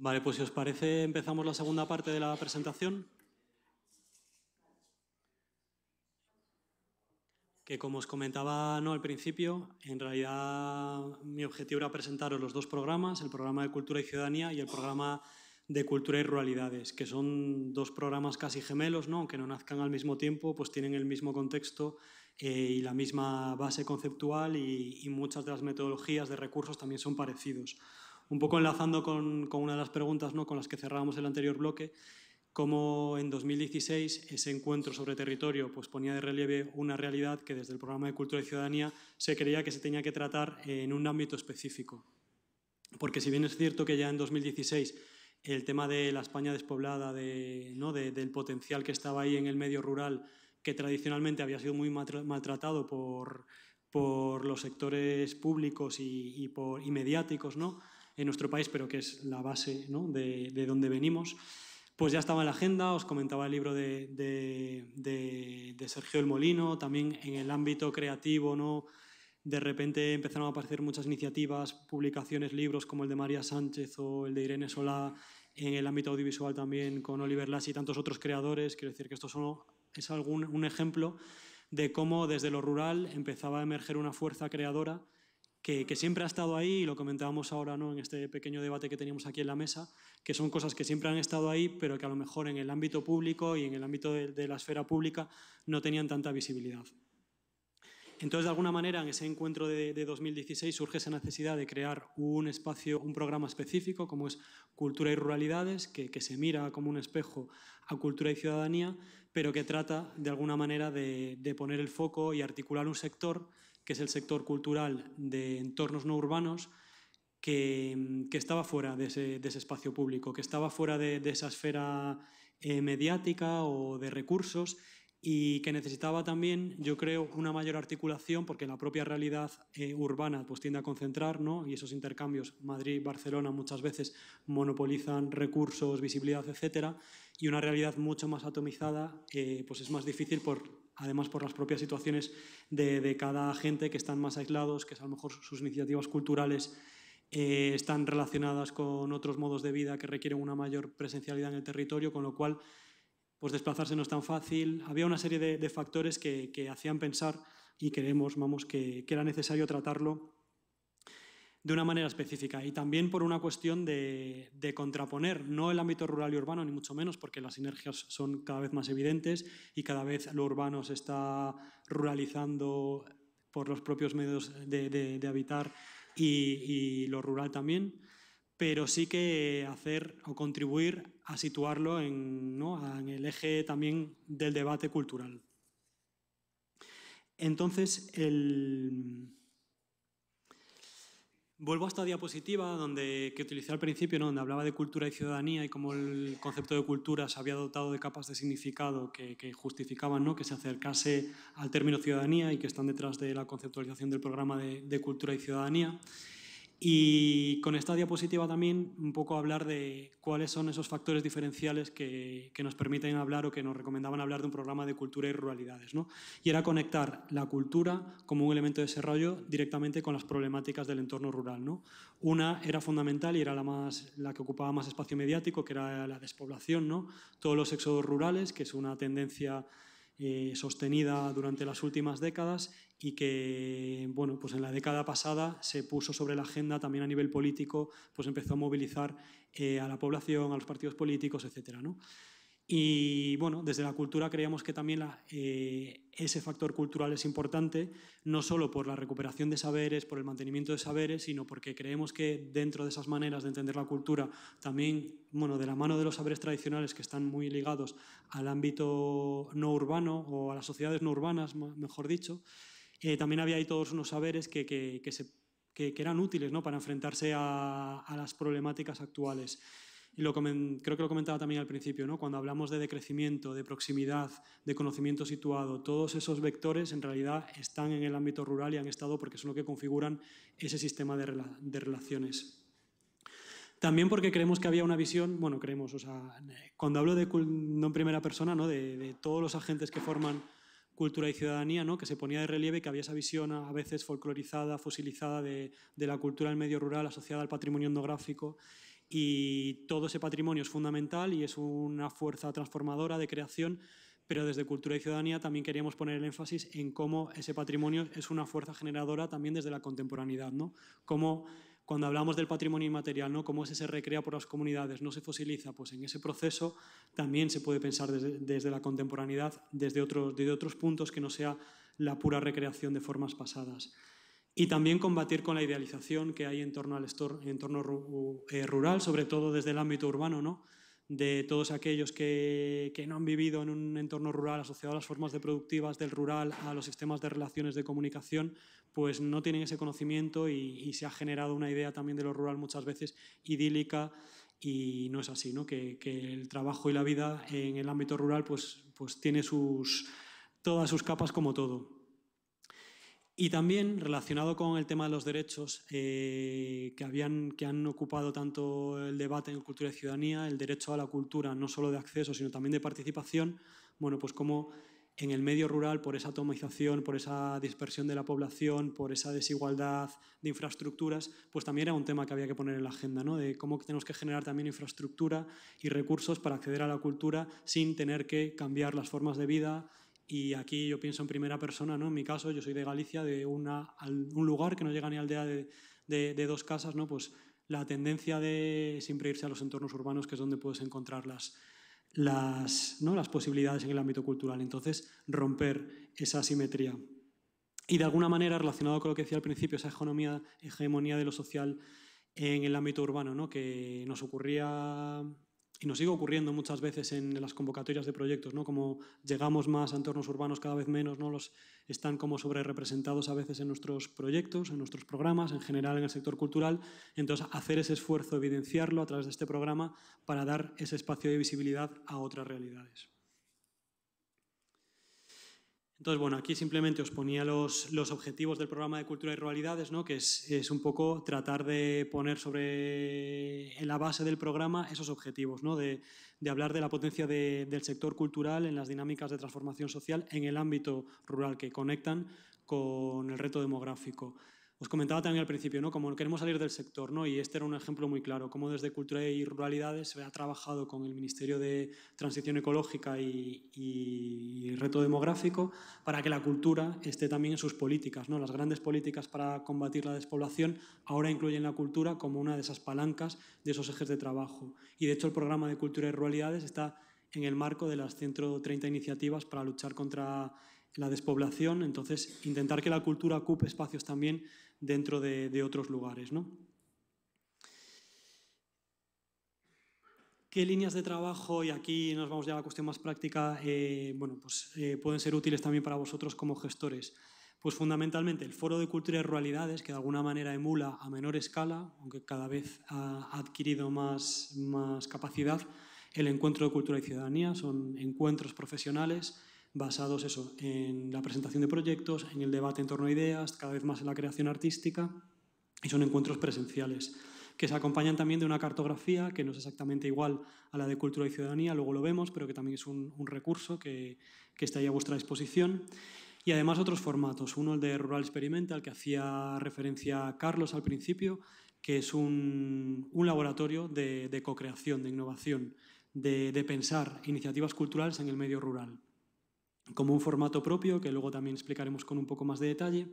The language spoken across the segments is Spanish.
Vale, pues si os parece empezamos la segunda parte de la presentación. que como os comentaba ¿no? al principio, en realidad mi objetivo era presentaros los dos programas, el programa de Cultura y Ciudadanía y el programa de Cultura y Ruralidades, que son dos programas casi gemelos, ¿no? aunque no nazcan al mismo tiempo, pues tienen el mismo contexto eh, y la misma base conceptual y, y muchas de las metodologías de recursos también son parecidos un poco enlazando con, con, una de las preguntas ¿no? con las que cerrábamos el anterior bloque, cómo en 2016 ese encuentro sobre territorio pues, ponía de relieve una realidad que desde el programa de Cultura y Ciudadanía se creía que se tenía que tratar en un ámbito específico. Porque si bien es cierto que ya en 2016 el tema de la España despoblada, de, ¿no? del potencial que estaba ahí en el medio rural, que tradicionalmente había sido muy maltratado por, por los sectores públicos y, por, y mediáticos, ¿no? en nuestro país, pero que es la base de, donde venimos, pues ya estaba en la agenda, os comentaba el libro de, Sergio El Molino, también en el ámbito creativo, ¿no? de repente empezaron a aparecer muchas iniciativas, publicaciones, libros como el de María Sánchez o el de Irene Solá, en el ámbito audiovisual también con Oliver Lass y tantos otros creadores. Quiero decir que esto solo es algún, un ejemplo de cómo desde lo rural empezaba a emerger una fuerza creadora que, siempre ha estado ahí, y lo comentábamos ahora en este pequeño debate que teníamos aquí en la mesa, que son cosas que siempre han estado ahí, pero que a lo mejor en el ámbito público y en el ámbito de, la esfera pública no tenían tanta visibilidad. Entonces, de alguna manera, en ese encuentro de, 2016 surge esa necesidad de crear un espacio, un programa específico, como es Cultura y Ruralidades, que, se mira como un espejo a cultura y ciudadanía, pero que trata, de alguna manera, de, de poner el foco y articular un sector que es el sector cultural de entornos no urbanos, que, estaba fuera de ese, espacio público, que estaba fuera de, esa esfera eh, mediática o de recursos y que necesitaba también, yo creo, una mayor articulación porque la propia realidad eh, urbana pues, tiende a concentrar ¿no? y esos intercambios Madrid-Barcelona muchas veces monopolizan recursos, visibilidad, etcétera Y una realidad mucho más atomizada eh, pues es más difícil por además por las propias situaciones de, cada gente que están más aislados, que a lo mejor sus iniciativas culturales eh, están relacionadas con otros modos de vida que requieren una mayor presencialidad en el territorio, con lo cual pues desplazarse no es tan fácil. Había una serie de, factores que, hacían pensar y creemos vamos, que era necesario tratarlo de una manera específica y también por una cuestión de, contraponer, no el ámbito rural y urbano, ni mucho menos, porque las sinergias son cada vez más evidentes y cada vez lo urbano se está ruralizando por los propios medios de, habitar y, lo rural también, pero sí que hacer o contribuir a situarlo en, en el eje también del debate cultural. Entonces, el Vuelvo a esta diapositiva donde, que utilicé al principio, ¿no? donde hablaba de cultura y ciudadanía y cómo el concepto de cultura se había dotado de capas de significado que, justificaban ¿no? que se acercase al término ciudadanía y que están detrás de la conceptualización del programa de, de cultura y ciudadanía. Y con esta diapositiva también un poco hablar de cuáles son esos factores diferenciales que, nos permiten hablar o que nos recomendaban hablar de un programa de cultura y ruralidades. Y era conectar la cultura como un elemento de desarrollo directamente con las problemáticas del entorno rural. Una era fundamental y era la, que ocupaba más espacio mediático, que era la despoblación, todos los éxodos rurales, que es una tendencia eh, sostenida durante las últimas décadas y que bueno, pues en la década pasada se puso sobre la agenda también a nivel político, pues empezó a movilizar eh, a la población, a los partidos políticos, etc. ¿no? Y bueno, desde la cultura creíamos que también la, eh, ese factor cultural es importante, no solo por la recuperación de saberes, por el mantenimiento de saberes, sino porque creemos que dentro de esas maneras de entender la cultura, también bueno, de la mano de los saberes tradicionales que están muy ligados al ámbito no urbano o a las sociedades no urbanas, mejor dicho, eh, también había ahí todos unos saberes que, eran útiles ¿no? para enfrentarse a, las problemáticas actuales. Y lo creo que lo comentaba también al principio, ¿no? cuando hablamos de decrecimiento, de proximidad, de conocimiento situado, todos esos vectores en realidad están en el ámbito rural y han estado porque son lo que configuran ese sistema de, relaciones. También porque creemos que había una visión, bueno, creemos, o sea, cuando hablo de no en primera persona, ¿no? de, de todos los agentes que forman cultura y ciudadanía, ¿no? que se ponía de relieve que había esa visión a veces folclorizada, fosilizada de, la cultura del medio rural asociada al patrimonio etnográfico y todo ese patrimonio es fundamental y es una fuerza transformadora de creación, pero desde Cultura y Ciudadanía también queríamos poner el énfasis en cómo ese patrimonio es una fuerza generadora también desde la contemporaneidad, ¿no? Cómo cuando hablamos del patrimonio inmaterial, ¿no? cómo ese se recrea por las comunidades, no se fosiliza, pues en ese proceso también se puede pensar desde, la contemporaneidad, desde otros, desde otros puntos que no sea la pura recreación de formas pasadas. Y también combatir con la idealización que hay en torno al entorno eh, rural, sobre todo desde el ámbito urbano, ¿no? de todos aquellos que, no han vivido en un entorno rural asociado a las formas de productivas del rural, a los sistemas de relaciones de comunicación, pues no tienen ese conocimiento y, se ha generado una idea también de lo rural muchas veces idílica y no es así, ¿no? Que, que el trabajo y la vida en el ámbito rural pues, pues tiene sus, todas sus capas como todo. Y también relacionado con el tema de los derechos eh, que, habían, que han ocupado tanto el debate en cultura y ciudadanía, el derecho a la cultura, no solo de acceso, sino también de participación, bueno, pues como en el medio rural, por esa atomización, por esa dispersión de la población, por esa desigualdad de infraestructuras, pues también era un tema que había que poner en la agenda, ¿no? De cómo tenemos que generar también infraestructura y recursos para acceder a la cultura sin tener que cambiar las formas de vida y aquí yo pienso en primera persona, ¿no? En mi caso, yo soy de Galicia, de una, un lugar que no llega ni aldea de, de, dos casas, ¿no? Pues la tendencia de siempre irse a los entornos urbanos, que es donde puedes encontrar las, las, ¿no? las posibilidades en el ámbito cultural. Entonces, romper esa asimetría. Y de alguna manera, relacionado con lo que decía al principio, esa hegemonía, hegemonía de lo social en el ámbito urbano, ¿no? que nos ocurría y nos sigue ocurriendo muchas veces en las convocatorias de proyectos, ¿no? Como llegamos más a entornos urbanos cada vez menos, ¿no? Los están como sobre representados a veces en nuestros proyectos, en nuestros programas, en general en el sector cultural. Entonces, hacer ese esfuerzo, evidenciarlo a través de este programa para dar ese espacio de visibilidad a otras realidades. Entonces, bueno, aquí simplemente os ponía los, objetivos del programa de cultura y Ruralidades, que es, un poco tratar de poner sobre la base del programa esos objetivos, de, hablar de la potencia del sector cultural en las dinámicas de transformación social en el ámbito rural que conectan con el reto demográfico. Os comentaba también al principio, ¿no? Como queremos salir del sector, ¿no? Y este era un ejemplo muy claro, cómo desde Cultura y Ruralidades se ha trabajado con el Ministerio de Transición Ecológica y, Reto Demográfico para que la cultura esté también en sus políticas, ¿no? Las grandes políticas para combatir la despoblación ahora incluyen la cultura como una de esas palancas de esos ejes de trabajo. Y de hecho el programa de Cultura y Ruralidades está en el marco de las 130 iniciativas para luchar contra la despoblación, entonces intentar que la cultura ocupe espacios también dentro de, otros lugares. ¿no? ¿Qué líneas de trabajo, y aquí nos vamos ya a la cuestión más práctica, eh, bueno, pues, eh, pueden ser útiles también para vosotros como gestores? Pues fundamentalmente el Foro de Cultura y Ruralidades, que de alguna manera emula a menor escala, aunque cada vez ha adquirido más, más capacidad, el Encuentro de Cultura y Ciudadanía, son encuentros profesionales basados eso, en la presentación de proyectos, en el debate en torno a ideas, cada vez más en la creación artística, y son encuentros presenciales, que se acompañan también de una cartografía que no es exactamente igual a la de cultura y ciudadanía, luego lo vemos, pero que también es un, recurso que, está ahí a vuestra disposición. Y además otros formatos, uno el de Rural Experimental, que hacía referencia a Carlos al principio, que es un, laboratorio de, de co-creación, de innovación, de pensar iniciativas culturales en el medio rural como un formato propio, que luego también explicaremos con un poco más de detalle.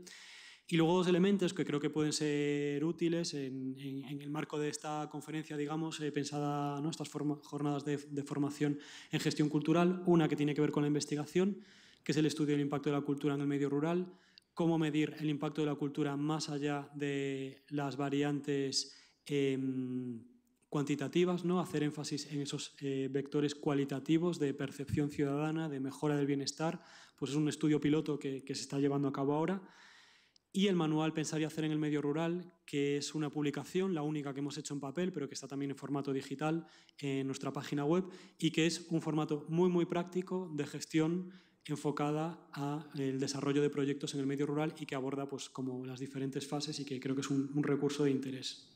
Y luego dos elementos que creo que pueden ser útiles en, el marco de esta conferencia, digamos, eh, pensada, ¿no? estas jornadas de, formación en gestión cultural. Una que tiene que ver con la investigación, que es el estudio del impacto de la cultura en el medio rural, cómo medir el impacto de la cultura más allá de las variantes. Eh, cuantitativas, ¿no? hacer énfasis en esos eh, vectores cualitativos de percepción ciudadana, de mejora del bienestar, pues es un estudio piloto que, se está llevando a cabo ahora. Y el manual Pensar y Hacer en el Medio Rural, que es una publicación, la única que hemos hecho en papel, pero que está también en formato digital en nuestra página web y que es un formato muy, muy práctico de gestión enfocada al eh, desarrollo de proyectos en el medio rural y que aborda pues, como las diferentes fases y que creo que es un recurso de interés.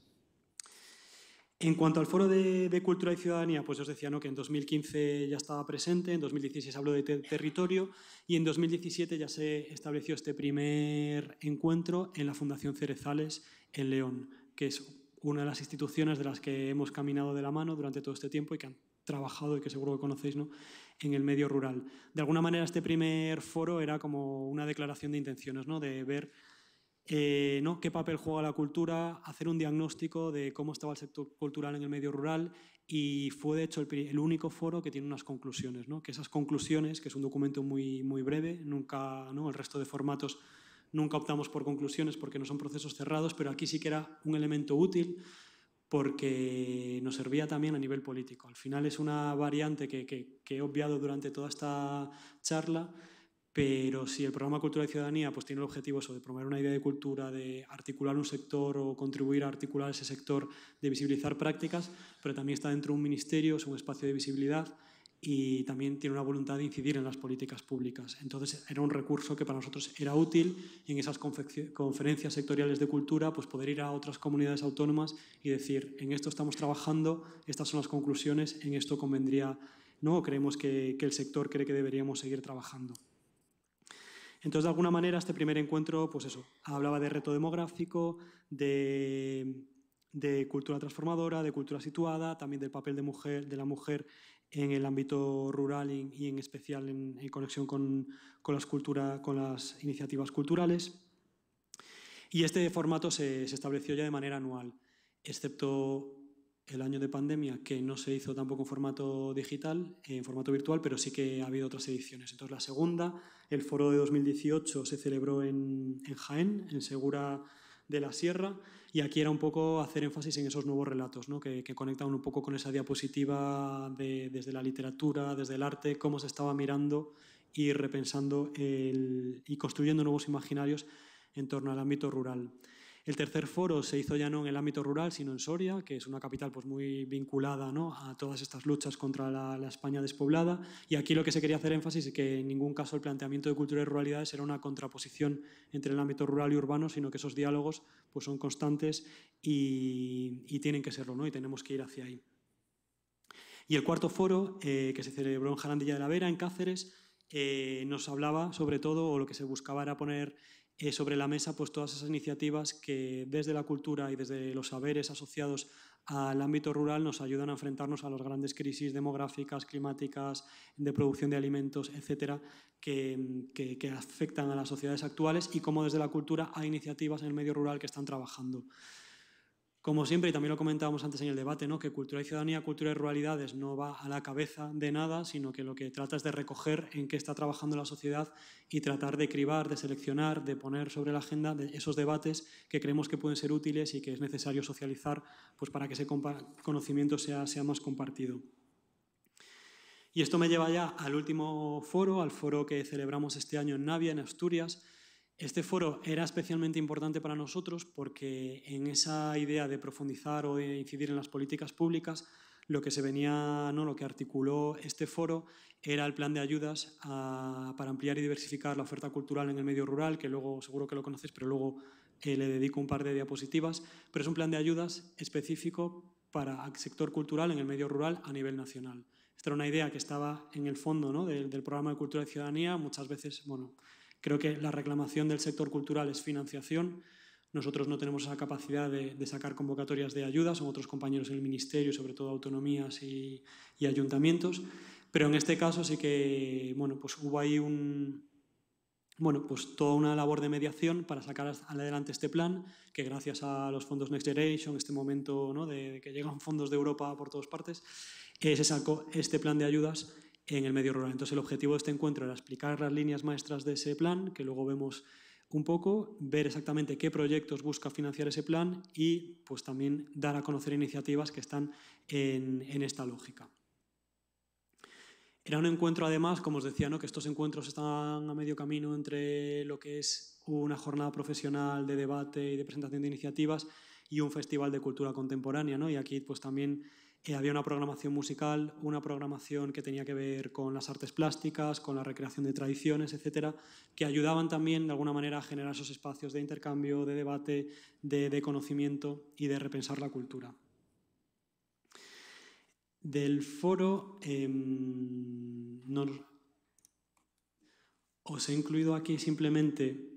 En cuanto al foro de, cultura y ciudadanía, pues os decía ¿no? que en 2015 ya estaba presente, en 2016 habló de territorio y en 2017 ya se estableció este primer encuentro en la Fundación Cerezales en León, que es una de las instituciones de las que hemos caminado de la mano durante todo este tiempo y que han trabajado y que seguro que conocéis ¿no? en el medio rural. De alguna manera este primer foro era como una declaración de intenciones, ¿no? de ver eh, ¿no? qué papel juega la cultura, hacer un diagnóstico de cómo estaba el sector cultural en el medio rural y fue de hecho el, único foro que tiene unas conclusiones, ¿no? que esas conclusiones, que es un documento muy, muy breve, nunca, ¿no? el resto de formatos nunca optamos por conclusiones porque no son procesos cerrados, pero aquí sí que era un elemento útil porque nos servía también a nivel político. Al final es una variante que he obviado durante toda esta charla, pero si el programa Cultura y Ciudadanía pues, tiene el objetivo de promover una idea de cultura, de articular un sector o contribuir a articular ese sector, de visibilizar prácticas, pero también está dentro de un ministerio, es un espacio de visibilidad y también tiene una voluntad de incidir en las políticas públicas. Entonces era un recurso que para nosotros era útil en esas conferencias sectoriales de cultura pues poder ir a otras comunidades autónomas y decir, en esto estamos trabajando, estas son las conclusiones, en esto convendría, ¿no? creemos que el sector cree que deberíamos seguir trabajando. Entonces, de alguna manera, este primer encuentro, pues eso, hablaba de reto demográfico, de, cultura transformadora, de cultura situada, también del papel de, mujer, de la mujer en el ámbito rural y, en especial en, conexión con, las cultura, con las iniciativas culturales. Y este formato se, se estableció ya de manera anual, excepto el año de pandemia, que no se hizo tampoco en formato digital, en formato virtual, pero sí que ha habido otras ediciones. Entonces, la segunda el foro de 2018 se celebró en, Jaén, en Segura de la Sierra, y aquí era un poco hacer énfasis en esos nuevos relatos, que, conectaban un poco con esa diapositiva de, desde la literatura, desde el arte, cómo se estaba mirando y repensando y construyendo nuevos imaginarios en torno al ámbito rural. El tercer foro se hizo ya no en el ámbito rural, sino en Soria, que es una capital pues, muy vinculada a todas estas luchas contra la, España despoblada. Y aquí lo que se quería hacer énfasis es que en ningún caso el planteamiento de cultura y ruralidades era una contraposición entre el ámbito rural y urbano, sino que esos diálogos pues, son constantes y, tienen que serlo, ¿no? y tenemos que ir hacia ahí. Y el cuarto foro, eh, que se celebró en Jarandilla de la Vera, en Cáceres, eh, nos hablaba sobre todo, o lo que se buscaba era poner eh, sobre la mesa pues, todas esas iniciativas que desde la cultura y desde los saberes asociados al ámbito rural nos ayudan a enfrentarnos a las grandes crisis demográficas, climáticas, de producción de alimentos, etcétera, que, que afectan a las sociedades actuales y cómo desde la cultura hay iniciativas en el medio rural que están trabajando. Como siempre, y también lo comentábamos antes en el debate, ¿no? que cultura y ciudadanía, cultura y ruralidades no va a la cabeza de nada, sino que lo que trata es de recoger en qué está trabajando la sociedad y tratar de cribar, de seleccionar, de poner sobre la agenda esos debates que creemos que pueden ser útiles y que es necesario socializar pues, para que ese conocimiento sea, sea más compartido. Y esto me lleva ya al último foro, al foro que celebramos este año en Navia, en Asturias, este foro era especialmente importante para nosotros porque en esa idea de profundizar o de incidir en las políticas públicas, lo que se venía, no, lo que articuló este foro era el plan de ayudas para ampliar y diversificar la oferta cultural en el medio rural, que luego seguro que lo conocéis, pero luego eh, le dedico un par de diapositivas. Pero es un plan de ayudas específico para el sector cultural en el medio rural a nivel nacional. Esta era una idea que estaba en el fondo ¿no? del, del, programa de cultura y ciudadanía. Muchas veces, bueno, Creo que la reclamación del sector cultural es financiación. Nosotros no tenemos esa capacidad de, sacar convocatorias de ayudas, son otros compañeros en el Ministerio, sobre todo autonomías y, ayuntamientos. Pero en este caso sí que bueno, pues hubo ahí un, bueno, pues toda una labor de mediación para sacar adelante este plan, que gracias a los fondos Next Generation, este momento ¿no? de, que llegan fondos de Europa por todas partes, que eh, se sacó este plan de ayudas en el medio rural. Entonces el objetivo de este encuentro era explicar las líneas maestras de ese plan, que luego vemos un poco, ver exactamente qué proyectos busca financiar ese plan y pues también dar a conocer iniciativas que están en, esta lógica. Era un encuentro, además, como os decía, que estos encuentros están a medio camino entre lo que es una jornada profesional de debate y de presentación de iniciativas y un festival de cultura contemporánea. ¿no? Y aquí pues, también había una programación musical, una programación que tenía que ver con las artes plásticas, con la recreación de tradiciones, etcétera, que ayudaban también de alguna manera a generar esos espacios de intercambio, de debate, de, conocimiento y de repensar la cultura. Del foro em, os he incluido aquí simplemente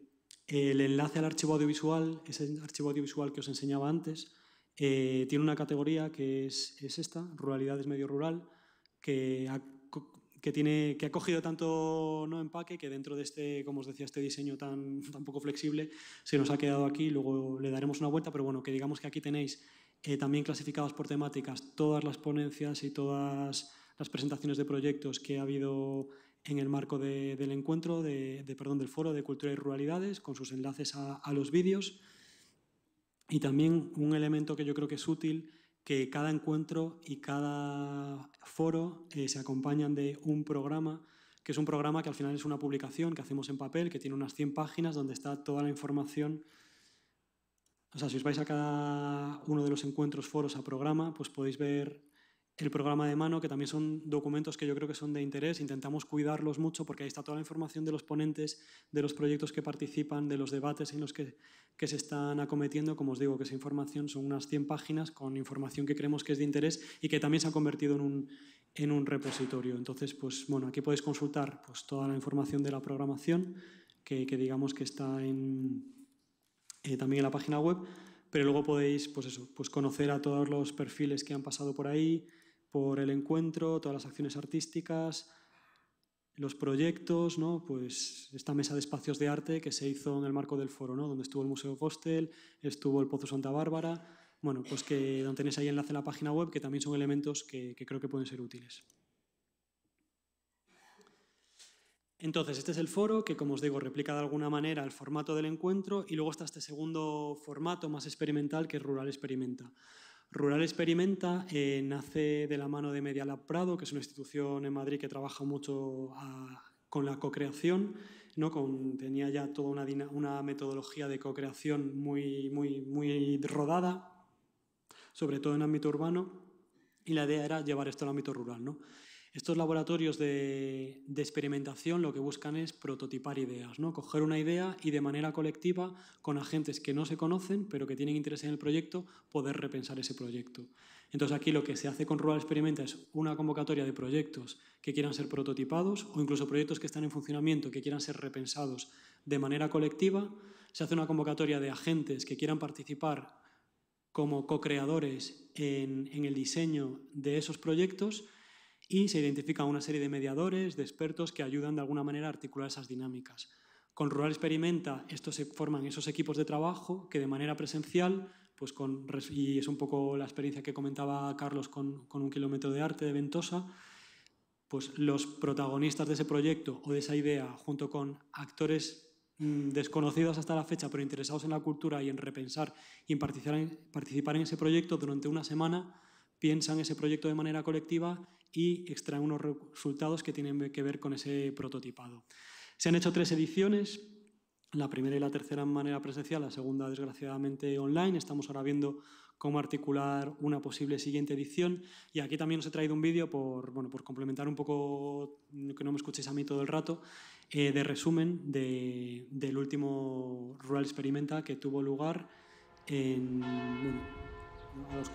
el enlace al archivo audiovisual, ese archivo audiovisual que os enseñaba antes, eh, tiene una categoría que es, esta, Ruralidades Medio Rural, que ha, cogido tanto no empaque que dentro de este, como os decía, este diseño tan, poco flexible se nos ha quedado aquí. Luego le daremos una vuelta, pero bueno, que digamos que aquí tenéis eh, también clasificadas por temáticas todas las ponencias y todas las presentaciones de proyectos que ha habido en el marco del encuentro, de, perdón, del foro de cultura y ruralidades, con sus enlaces a los vídeos. Y también un elemento que yo creo que es útil, que cada encuentro y cada foro eh, se acompañan de un programa, que es un programa que al final es una publicación que hacemos en papel, que tiene unas 100 páginas donde está toda la información. O sea, si os vais a cada uno de los encuentros, foros, a programa, pues podéis ver el programa de mano, que también son documentos que yo creo que son de interés, intentamos cuidarlos mucho porque ahí está toda la información de los ponentes, de los proyectos que participan, de los debates en los que, se están acometiendo. Como os digo, que esa información son unas 100 páginas con información que creemos que es de interés y que también se ha convertido en un, en un repositorio. Entonces, pues bueno, aquí podéis consultar pues, toda la información de la programación que, digamos que está en, eh, también en la página web. Pero luego podéis, pues pues conocer a todos los perfiles que han pasado por ahí, por el encuentro, todas las acciones artísticas, los proyectos, ¿no? pues esta mesa de espacios de arte que se hizo en el marco del foro, ¿no? donde estuvo el Museo Postel, estuvo el Pozo Santa Bárbara, bueno, pues que donde tenéis ahí enlace en la página web, que también son elementos que, creo que pueden ser útiles. Entonces, este es el foro que, como os digo, replica de alguna manera el formato del encuentro y luego está este segundo formato más experimental que Rural Experimenta. Rural Experimenta eh, nace de la mano de Media Lab Prado, que es una institución en Madrid que trabaja mucho ah, con la co-creación. ¿no? tenía ya toda una, metodología de co-creación muy, muy, muy rodada, sobre todo en ámbito urbano, y la idea era llevar esto al ámbito rural. ¿no? Estos laboratorios de, experimentación lo que buscan es prototipar ideas, ¿no? coger una idea y de manera colectiva, con agentes que no se conocen, pero que tienen interés en el proyecto, poder repensar ese proyecto. Entonces aquí lo que se hace con Rural Experimenta es una convocatoria de proyectos que quieran ser prototipados o incluso proyectos que están en funcionamiento que quieran ser repensados de manera colectiva. Se hace una convocatoria de agentes que quieran participar como co-creadores en el diseño de esos proyectos y se identifica una serie de mediadores, de expertos que ayudan de alguna manera a articular esas dinámicas. Con Rural Experimenta estos se forman esos equipos de trabajo que de manera presencial, pues con, y es un poco la experiencia que comentaba Carlos con, un kilómetro de arte de Ventosa, pues los protagonistas de ese proyecto o de esa idea, junto con actores mm, desconocidos hasta la fecha, pero interesados en la cultura y en repensar y en, participar en ese proyecto durante una semana, piensan ese proyecto de manera colectiva y extraen unos resultados que tienen que ver con ese prototipado. Se han hecho tres ediciones, la primera y la tercera en manera presencial, la segunda desgraciadamente online. Estamos ahora viendo cómo articular una posible siguiente edición. Y aquí también os he traído un vídeo por, bueno, por complementar un poco, que no me escuchéis a mí todo el rato, eh, de resumen del último Rural Experimenta que tuvo lugar en... Bueno, a los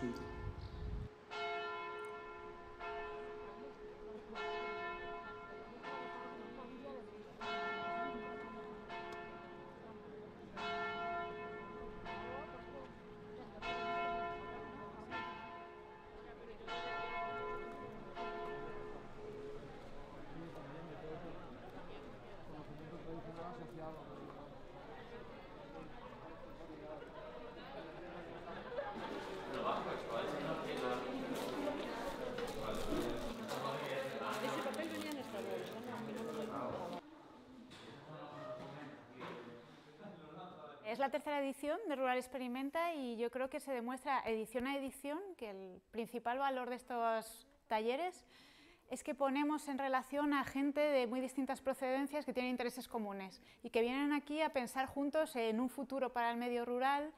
Experimenta y yo creo que se demuestra edición a edición que el principal valor de estos talleres es que ponemos en relación a gente de muy distintas procedencias que tienen intereses comunes y que vienen aquí a pensar juntos en un futuro para el medio rural,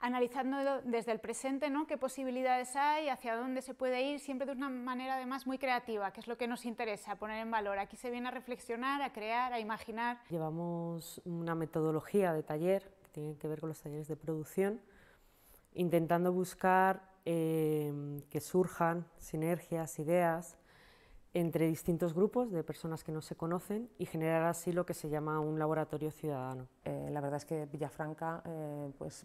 analizando desde el presente ¿no? qué posibilidades hay, hacia dónde se puede ir, siempre de una manera además muy creativa, que es lo que nos interesa, poner en valor. Aquí se viene a reflexionar, a crear, a imaginar. Llevamos una metodología de taller tienen que ver con los talleres de producción, intentando buscar em, que surjan sinergias, ideas entre distintos grupos de personas que no se conocen y generar así lo que se llama un laboratorio ciudadano. Eh, la verdad es que Villafranca, eh, pues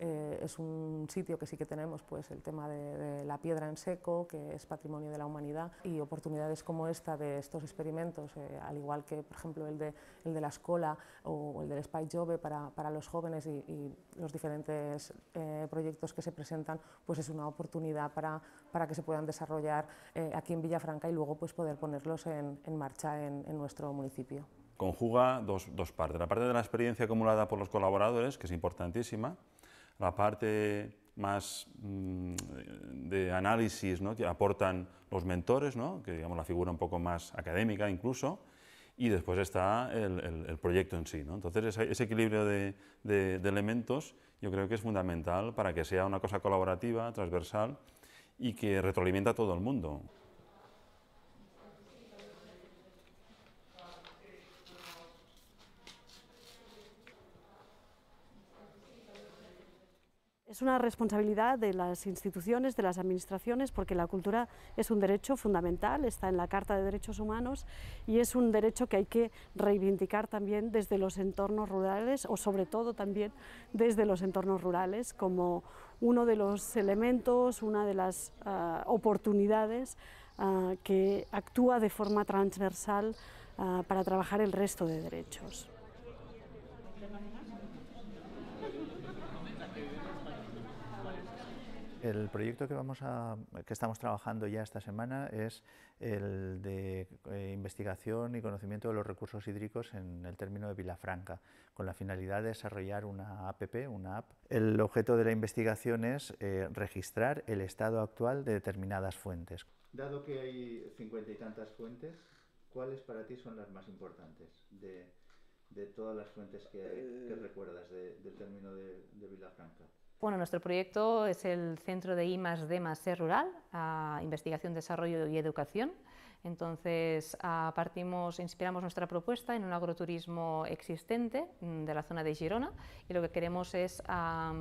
eh, es un sitio que sí que tenemos pues, el tema de, la piedra en seco, que es patrimonio de la humanidad, y oportunidades como esta de estos experimentos, eh, al igual que, por ejemplo, el de, el de la escola o el del Spy Jove para, para, los jóvenes y, los diferentes eh, proyectos que se presentan, pues es una oportunidad para, para que se puedan desarrollar aquí en Villafranca y luego pues, poder ponerlos en, marcha en, en nuestro municipio conjuga dos, dos, partes. La parte de la experiencia acumulada por los colaboradores, que es importantísima, la parte más mm, de análisis que aportan los mentores, que digamos la figura un poco más académica incluso, y después está el, proyecto en sí. Entonces ese, equilibrio de, de, elementos yo creo que es fundamental para que sea una cosa colaborativa, transversal y que retroalimenta a todo el mundo. Es una responsabilidad de las instituciones, de las administraciones, porque la cultura es un derecho fundamental, está en la Carta de Derechos Humanos y es un derecho que hay que reivindicar también desde los entornos rurales o sobre todo también desde los entornos rurales como uno de los elementos, una de las ah, oportunidades ah, que actúa de forma transversal ah, para trabajar el resto de derechos. El proyecto que, vamos a, que estamos trabajando ya esta semana es el de eh, investigación y conocimiento de los recursos hídricos en el término de Vilafranca, con la finalidad de desarrollar una APP, una app. El objeto de la investigación es eh, registrar el estado actual de determinadas fuentes. Dado que hay cincuenta y tantas fuentes, ¿cuáles para ti son las más importantes de, todas las fuentes que, eh. recuerdas del término de, de Vilafranca? Bueno, nuestro proyecto es el Centro de I más D e Rural, Investigación, Desarrollo y Educación. Entonces, ah, partimos, inspiramos nuestra propuesta en un agroturismo existente mm, de la zona de Girona y lo que queremos es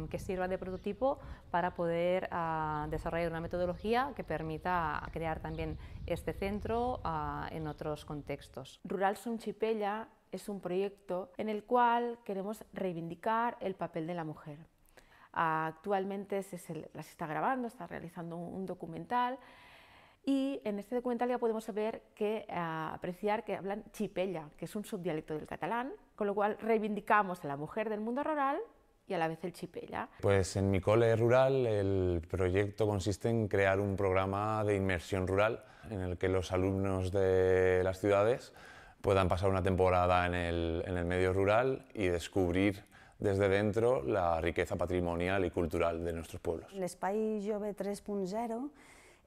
que sirva de prototipo para poder ah, desarrollar una metodología que permita crear también este centro ah, en otros contextos. Rural Sunchipella es un proyecto en el cual queremos reivindicar el papel de la mujer. Actualmente se, las está grabando, está realizando un, documental y en este documental ya podemos saber que, eh, apreciar que hablan chipella, que es un subdialecto del catalán, con lo cual reivindicamos a la mujer del mundo rural y a la vez el Chipella. Pues en mi cole rural el proyecto consiste en crear un programa de inmersión rural en el que los alumnos de las ciudades puedan pasar una temporada en el medio rural y descubrir desde dentro la riqueza patrimonial y cultural de nuestros pueblos. El Espai Jove 3.0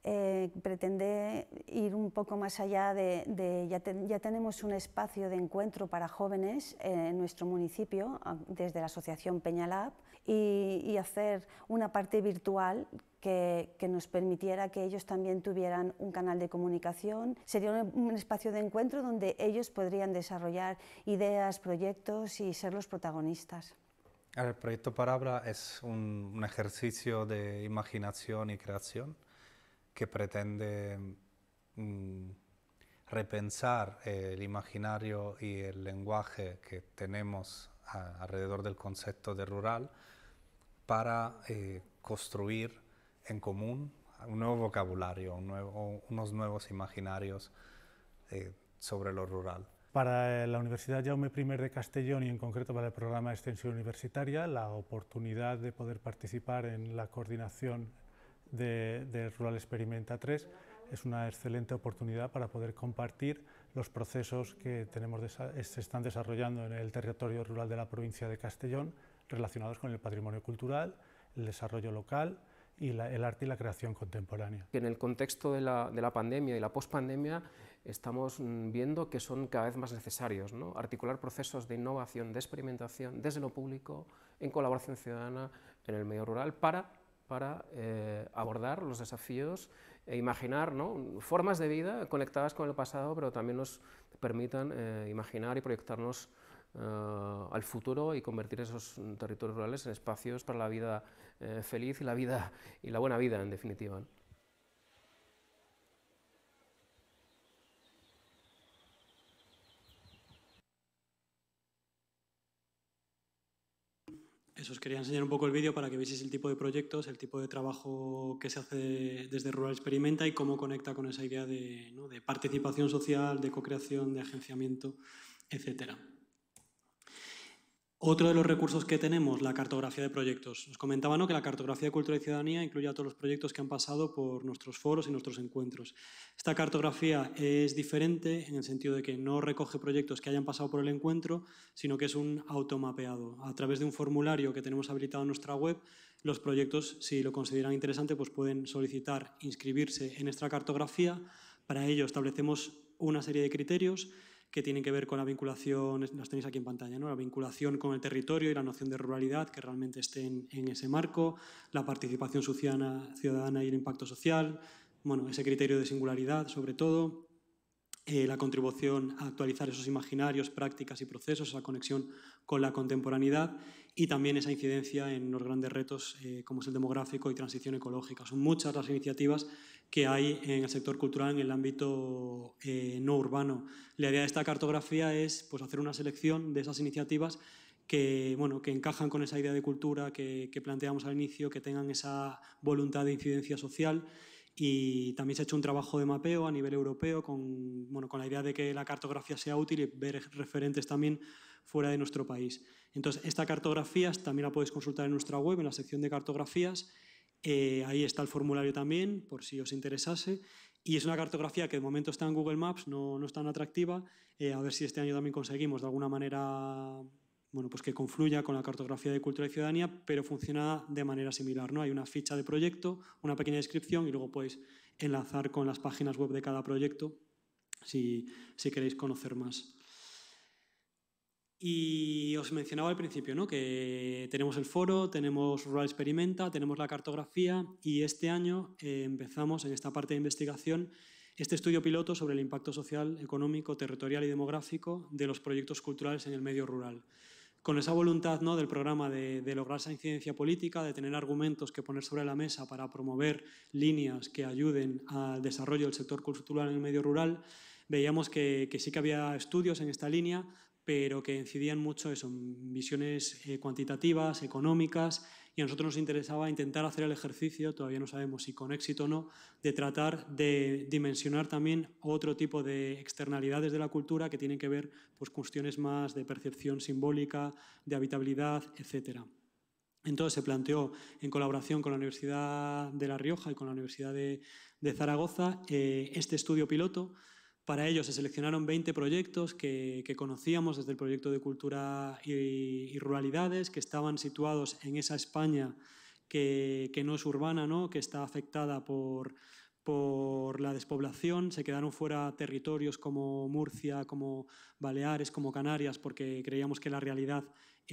eh, pretende ir un poco más allá de, ya, ya, tenemos un espacio de encuentro para jóvenes eh, en nuestro municipio, desde la Asociación Peñalab, y hacer una parte virtual que, nos permitiera que ellos también tuvieran un canal de comunicación. Sería un, espacio de encuentro donde ellos podrían desarrollar ideas, proyectos y ser los protagonistas. El proyecto Parabra es un, ejercicio de imaginación y creación que pretende mm, repensar el imaginario y el lenguaje que tenemos alrededor del concepto de rural para eh, construir en común, un nuevo vocabulario, unos nuevos imaginarios eh, sobre lo rural. Para la Universidad Jaume I de Castellón y en concreto para el programa de extensión universitaria, la oportunidad de poder participar en la coordinación de, Rural Experimenta 3 es una excelente oportunidad para poder compartir los procesos que tenemos se están desarrollando en el territorio rural de la provincia de Castellón relacionados con el patrimonio cultural, el desarrollo local y el arte y la creación contemporánea. En el contexto de la, de la pandemia y la pospandemia estamos mm, viendo que son cada vez más necesarios, ¿no? articular procesos de innovación, de experimentación desde lo público, en colaboración ciudadana en el medio rural para para eh, abordar los desafíos e imaginar ¿no? formas de vida conectadas con el pasado, pero también nos permitan eh, imaginar y proyectarnos eh, al futuro y convertir esos territorios rurales en espacios para la vida eh, feliz y la vida y la buena vida en definitiva. Eso os quería enseñar un poco el vídeo para que veáis el tipo de proyectos, el tipo de trabajo que se hace desde Rural Experimenta y cómo conecta con esa idea de, participación social, de co-creación, de agenciamiento, etcétera. Otro de los recursos que tenemos, la cartografía de proyectos. Os comentaba ¿no? que la cartografía de cultura y ciudadanía incluye a todos los proyectos que han pasado por nuestros foros y nuestros encuentros. Esta cartografía es diferente en el sentido de que no recoge proyectos que hayan pasado por el encuentro, sino que es un automapeado. A través de un formulario que tenemos habilitado en nuestra web, los proyectos, si lo consideran interesante, pues pueden solicitar inscribirse en nuestra cartografía. Para ello establecemos una serie de criterios que tienen que ver con la vinculación, las tenéis aquí en pantalla, ¿no? la vinculación con el territorio y la noción de ruralidad que realmente estén en ese marco, la participación ciudadana, ciudadana y el impacto social, bueno, ese criterio de singularidad sobre todo, eh, la contribución a actualizar esos imaginarios, prácticas y procesos, esa conexión con la contemporaneidad y también esa incidencia en los grandes retos eh, como es el demográfico y transición ecológica. Son muchas las iniciativas que hay en el sector cultural en el ámbito eh, no urbano. La idea de esta cartografía es pues, hacer una selección de esas iniciativas que, bueno, que encajan con esa idea de cultura que, planteamos al inicio, que tengan esa voluntad de incidencia social. Y también se ha hecho un trabajo de mapeo a nivel europeo con, bueno, con la idea de que la cartografía sea útil y ver referentes también fuera de nuestro país. Entonces, esta cartografía también la podéis consultar en nuestra web, en la sección de cartografías. Eh, ahí está el formulario también, por si os interesase. Y es una cartografía que de momento está en Google Maps, no, es tan atractiva. Eh, a ver si este año también conseguimos de alguna manera bueno, pues que confluya con la cartografía de cultura y ciudadanía, pero funciona de manera similar. ¿no? Hay una ficha de proyecto, una pequeña descripción y luego podéis enlazar con las páginas web de cada proyecto si queréis conocer más. Y os mencionaba al principio ¿no? que tenemos el foro, tenemos Rural Experimenta, tenemos la cartografía y este año eh, empezamos en esta parte de investigación este estudio piloto sobre el impacto social, económico, territorial y demográfico de los proyectos culturales en el medio rural. Con esa voluntad ¿no? del programa de, lograr esa incidencia política, de tener argumentos que poner sobre la mesa para promover líneas que ayuden al desarrollo del sector cultural en el medio rural, veíamos que, que, sí que había estudios en esta línea, pero que incidían mucho en visiones eh, cuantitativas, económicas, y a nosotros nos interesaba intentar hacer el ejercicio, todavía no sabemos si con éxito o no, de tratar de dimensionar también otro tipo de externalidades de la cultura que tienen que ver pues, cuestiones más de percepción simbólica, de habitabilidad, etcétera. Entonces se planteó, en colaboración con la Universidad de La Rioja y con la Universidad de, Zaragoza, eh, este estudio piloto para ello se seleccionaron 20 proyectos que, conocíamos desde el proyecto de cultura y, ruralidades, que estaban situados en esa España que, no es urbana, ¿no? que está afectada por, por la despoblación, se quedaron fuera territorios como Murcia, como Baleares, como Canarias, porque creíamos que la realidad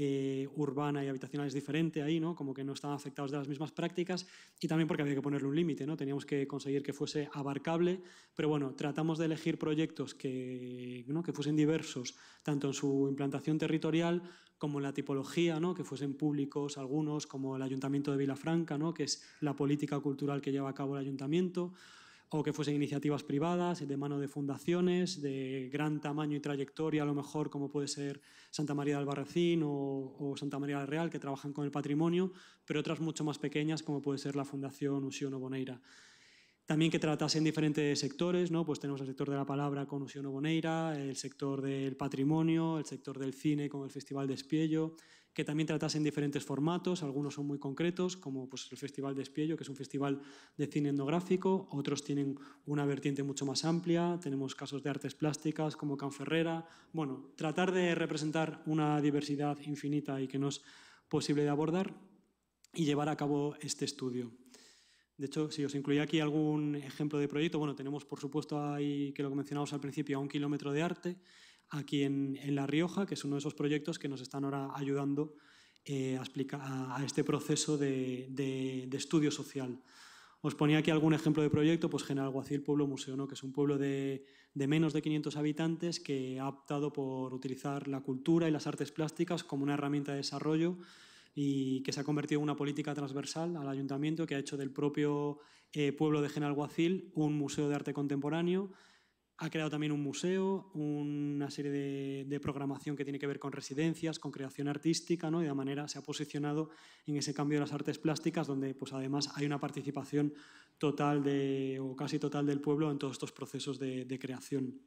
eh, urbana y habitacional es diferente ahí, ¿no? como que no están afectados de las mismas prácticas y también porque había que ponerle un límite, ¿no? teníamos que conseguir que fuese abarcable, pero bueno, tratamos de elegir proyectos que, ¿no? que fuesen diversos, tanto en su implantación territorial como en la tipología, ¿no? que fuesen públicos algunos, como el Ayuntamiento de Vilafranca, ¿no? que es la política cultural que lleva a cabo el Ayuntamiento, o que fuesen iniciativas privadas, de mano de fundaciones, de gran tamaño y trayectoria, a lo mejor como puede ser Santa María del Albarracín o, Santa María del Real, que trabajan con el patrimonio, pero otras mucho más pequeñas como puede ser la Fundación Usión Boneira. También que tratasen diferentes sectores, ¿no? pues tenemos el sector de la palabra con Usión Boneira, el sector del patrimonio, el sector del cine con el Festival de Espiello, que también tratasen diferentes formatos, algunos son muy concretos, como pues, el Festival de Espiello, que es un festival de cine etnográfico, otros tienen una vertiente mucho más amplia, tenemos casos de artes plásticas como Canferrera, bueno, tratar de representar una diversidad infinita y que no es posible de abordar y llevar a cabo este estudio. De hecho, si os incluía aquí algún ejemplo de proyecto, bueno, tenemos por supuesto ahí, que lo mencionamos al principio, a un kilómetro de arte, aquí en, La Rioja, que es uno de esos proyectos que nos están ahora ayudando eh, a, explicar, a, este proceso de, estudio social. Os ponía aquí algún ejemplo de proyecto, pues General Guacil Pueblo Museo, ¿no? que es un pueblo de, menos de 500 habitantes que ha optado por utilizar la cultura y las artes plásticas como una herramienta de desarrollo y que se ha convertido en una política transversal al ayuntamiento que ha hecho del propio eh, pueblo de General Guacil un museo de arte contemporáneo ha creado también un museo, una serie de, programación que tiene que ver con residencias, con creación artística, ¿no? y de manera se ha posicionado en ese cambio de las artes plásticas, donde pues, además hay una participación total de, o casi total del pueblo en todos estos procesos de creación.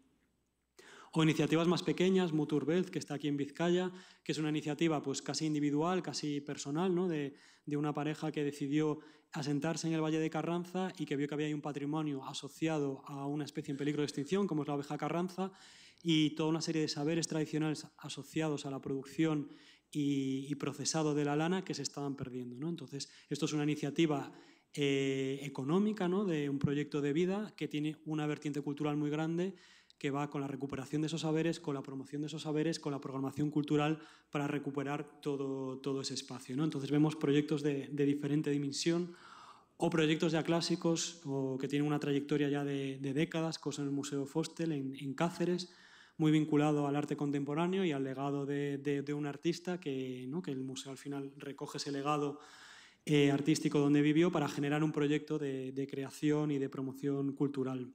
O iniciativas más pequeñas, Muturbelt que está aquí en Vizcaya, que es una iniciativa pues, casi individual, casi personal, de, una pareja que decidió asentarse en el Valle de Carranza y que vio que había un patrimonio asociado a una especie en peligro de extinción, como es la oveja Carranza, y toda una serie de saberes tradicionales asociados a la producción y, procesado de la lana que se estaban perdiendo. ¿no? Entonces, esto es una iniciativa eh, económica, ¿no? de un proyecto de vida que tiene una vertiente cultural muy grande que va con la recuperación de esos saberes, con la promoción de esos saberes, con la programación cultural para recuperar todo, ese espacio. ¿no? Entonces vemos proyectos de, diferente dimensión o proyectos ya clásicos o que tienen una trayectoria ya de, décadas, cosa en el Museo Fostel en, Cáceres, muy vinculado al arte contemporáneo y al legado de, un artista que, ¿no? que el museo al final recoge ese legado eh, artístico donde vivió para generar un proyecto de, creación y de promoción cultural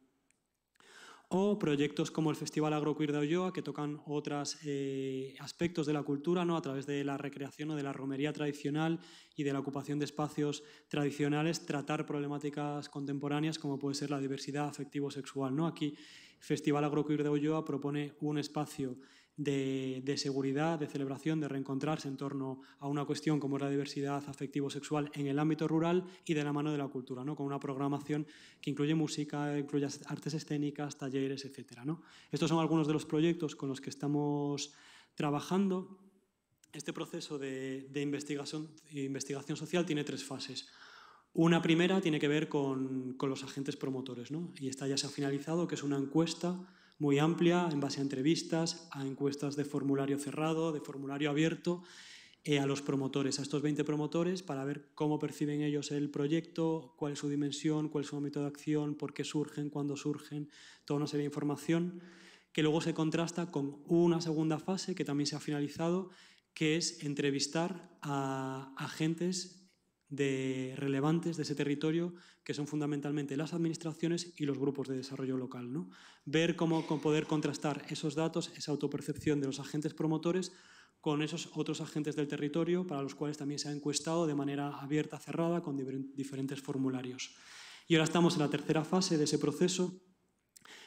o proyectos como el Festival Agroqueer de Olloa, que tocan otros eh, aspectos de la cultura ¿no? a través de la recreación o de la romería tradicional y de la ocupación de espacios tradicionales, tratar problemáticas contemporáneas como puede ser la diversidad afectivo-sexual. ¿no? Aquí Festival Agroqueer de Olloa propone un espacio de, seguridad, de celebración, de reencontrarse en torno a una cuestión como la diversidad afectivo-sexual en el ámbito rural y de la mano de la cultura, ¿no? con una programación que incluye música, incluye artes escénicas, talleres, etc. ¿no? Estos son algunos de los proyectos con los que estamos trabajando. Este proceso de, investigación, investigación social tiene tres fases. Una primera tiene que ver con, los agentes promotores, ¿no? y esta ya se ha finalizado, que es una encuesta muy amplia en base a entrevistas, a encuestas de formulario cerrado, de formulario abierto, eh, a los promotores, a estos 20 promotores, para ver cómo perciben ellos el proyecto, cuál es su dimensión, cuál es su ámbito de acción, por qué surgen, cuándo surgen, toda una serie de información que luego se contrasta con una segunda fase que también se ha finalizado, que es entrevistar a agentes de relevantes de ese territorio, que son fundamentalmente las administraciones y los grupos de desarrollo local. ¿no? Ver cómo poder contrastar esos datos, esa autopercepción de los agentes promotores con esos otros agentes del territorio para los cuales también se ha encuestado de manera abierta, cerrada, con diferentes formularios. Y ahora estamos en la tercera fase de ese proceso,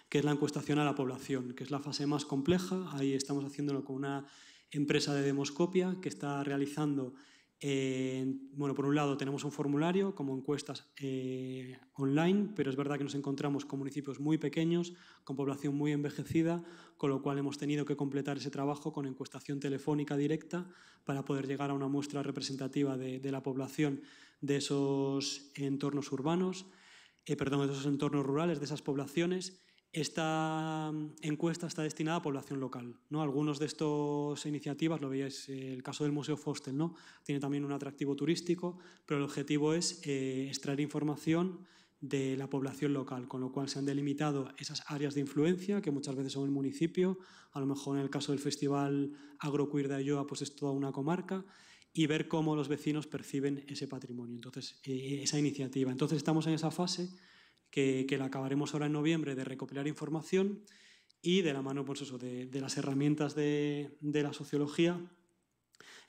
que es la encuestación a la población, que es la fase más compleja. Ahí estamos haciéndolo con una empresa de demoscopia que está realizando eh, bueno, por un lado tenemos un formulario como encuestas eh, online, pero es verdad que nos encontramos con municipios muy pequeños, con población muy envejecida, con lo cual hemos tenido que completar ese trabajo con encuestación telefónica directa para poder llegar a una muestra representativa de, la población de esos entornos urbanos, eh, perdón, de esos entornos rurales, de esas poblaciones esta mm, encuesta está destinada a población local. ¿no? Algunos de estas iniciativas, lo veíais, eh, el caso del Museo Fostel, ¿no? tiene también un atractivo turístico, pero el objetivo es eh, extraer información de la población local, con lo cual se han delimitado esas áreas de influencia, que muchas veces son el municipio, a lo mejor en el caso del Festival Agroqueer de Ayoa, pues es toda una comarca, y ver cómo los vecinos perciben ese patrimonio, entonces eh, esa iniciativa. Entonces estamos en esa fase que, la acabaremos ahora en noviembre de recopilar información y de la mano pues de, las herramientas de, la sociología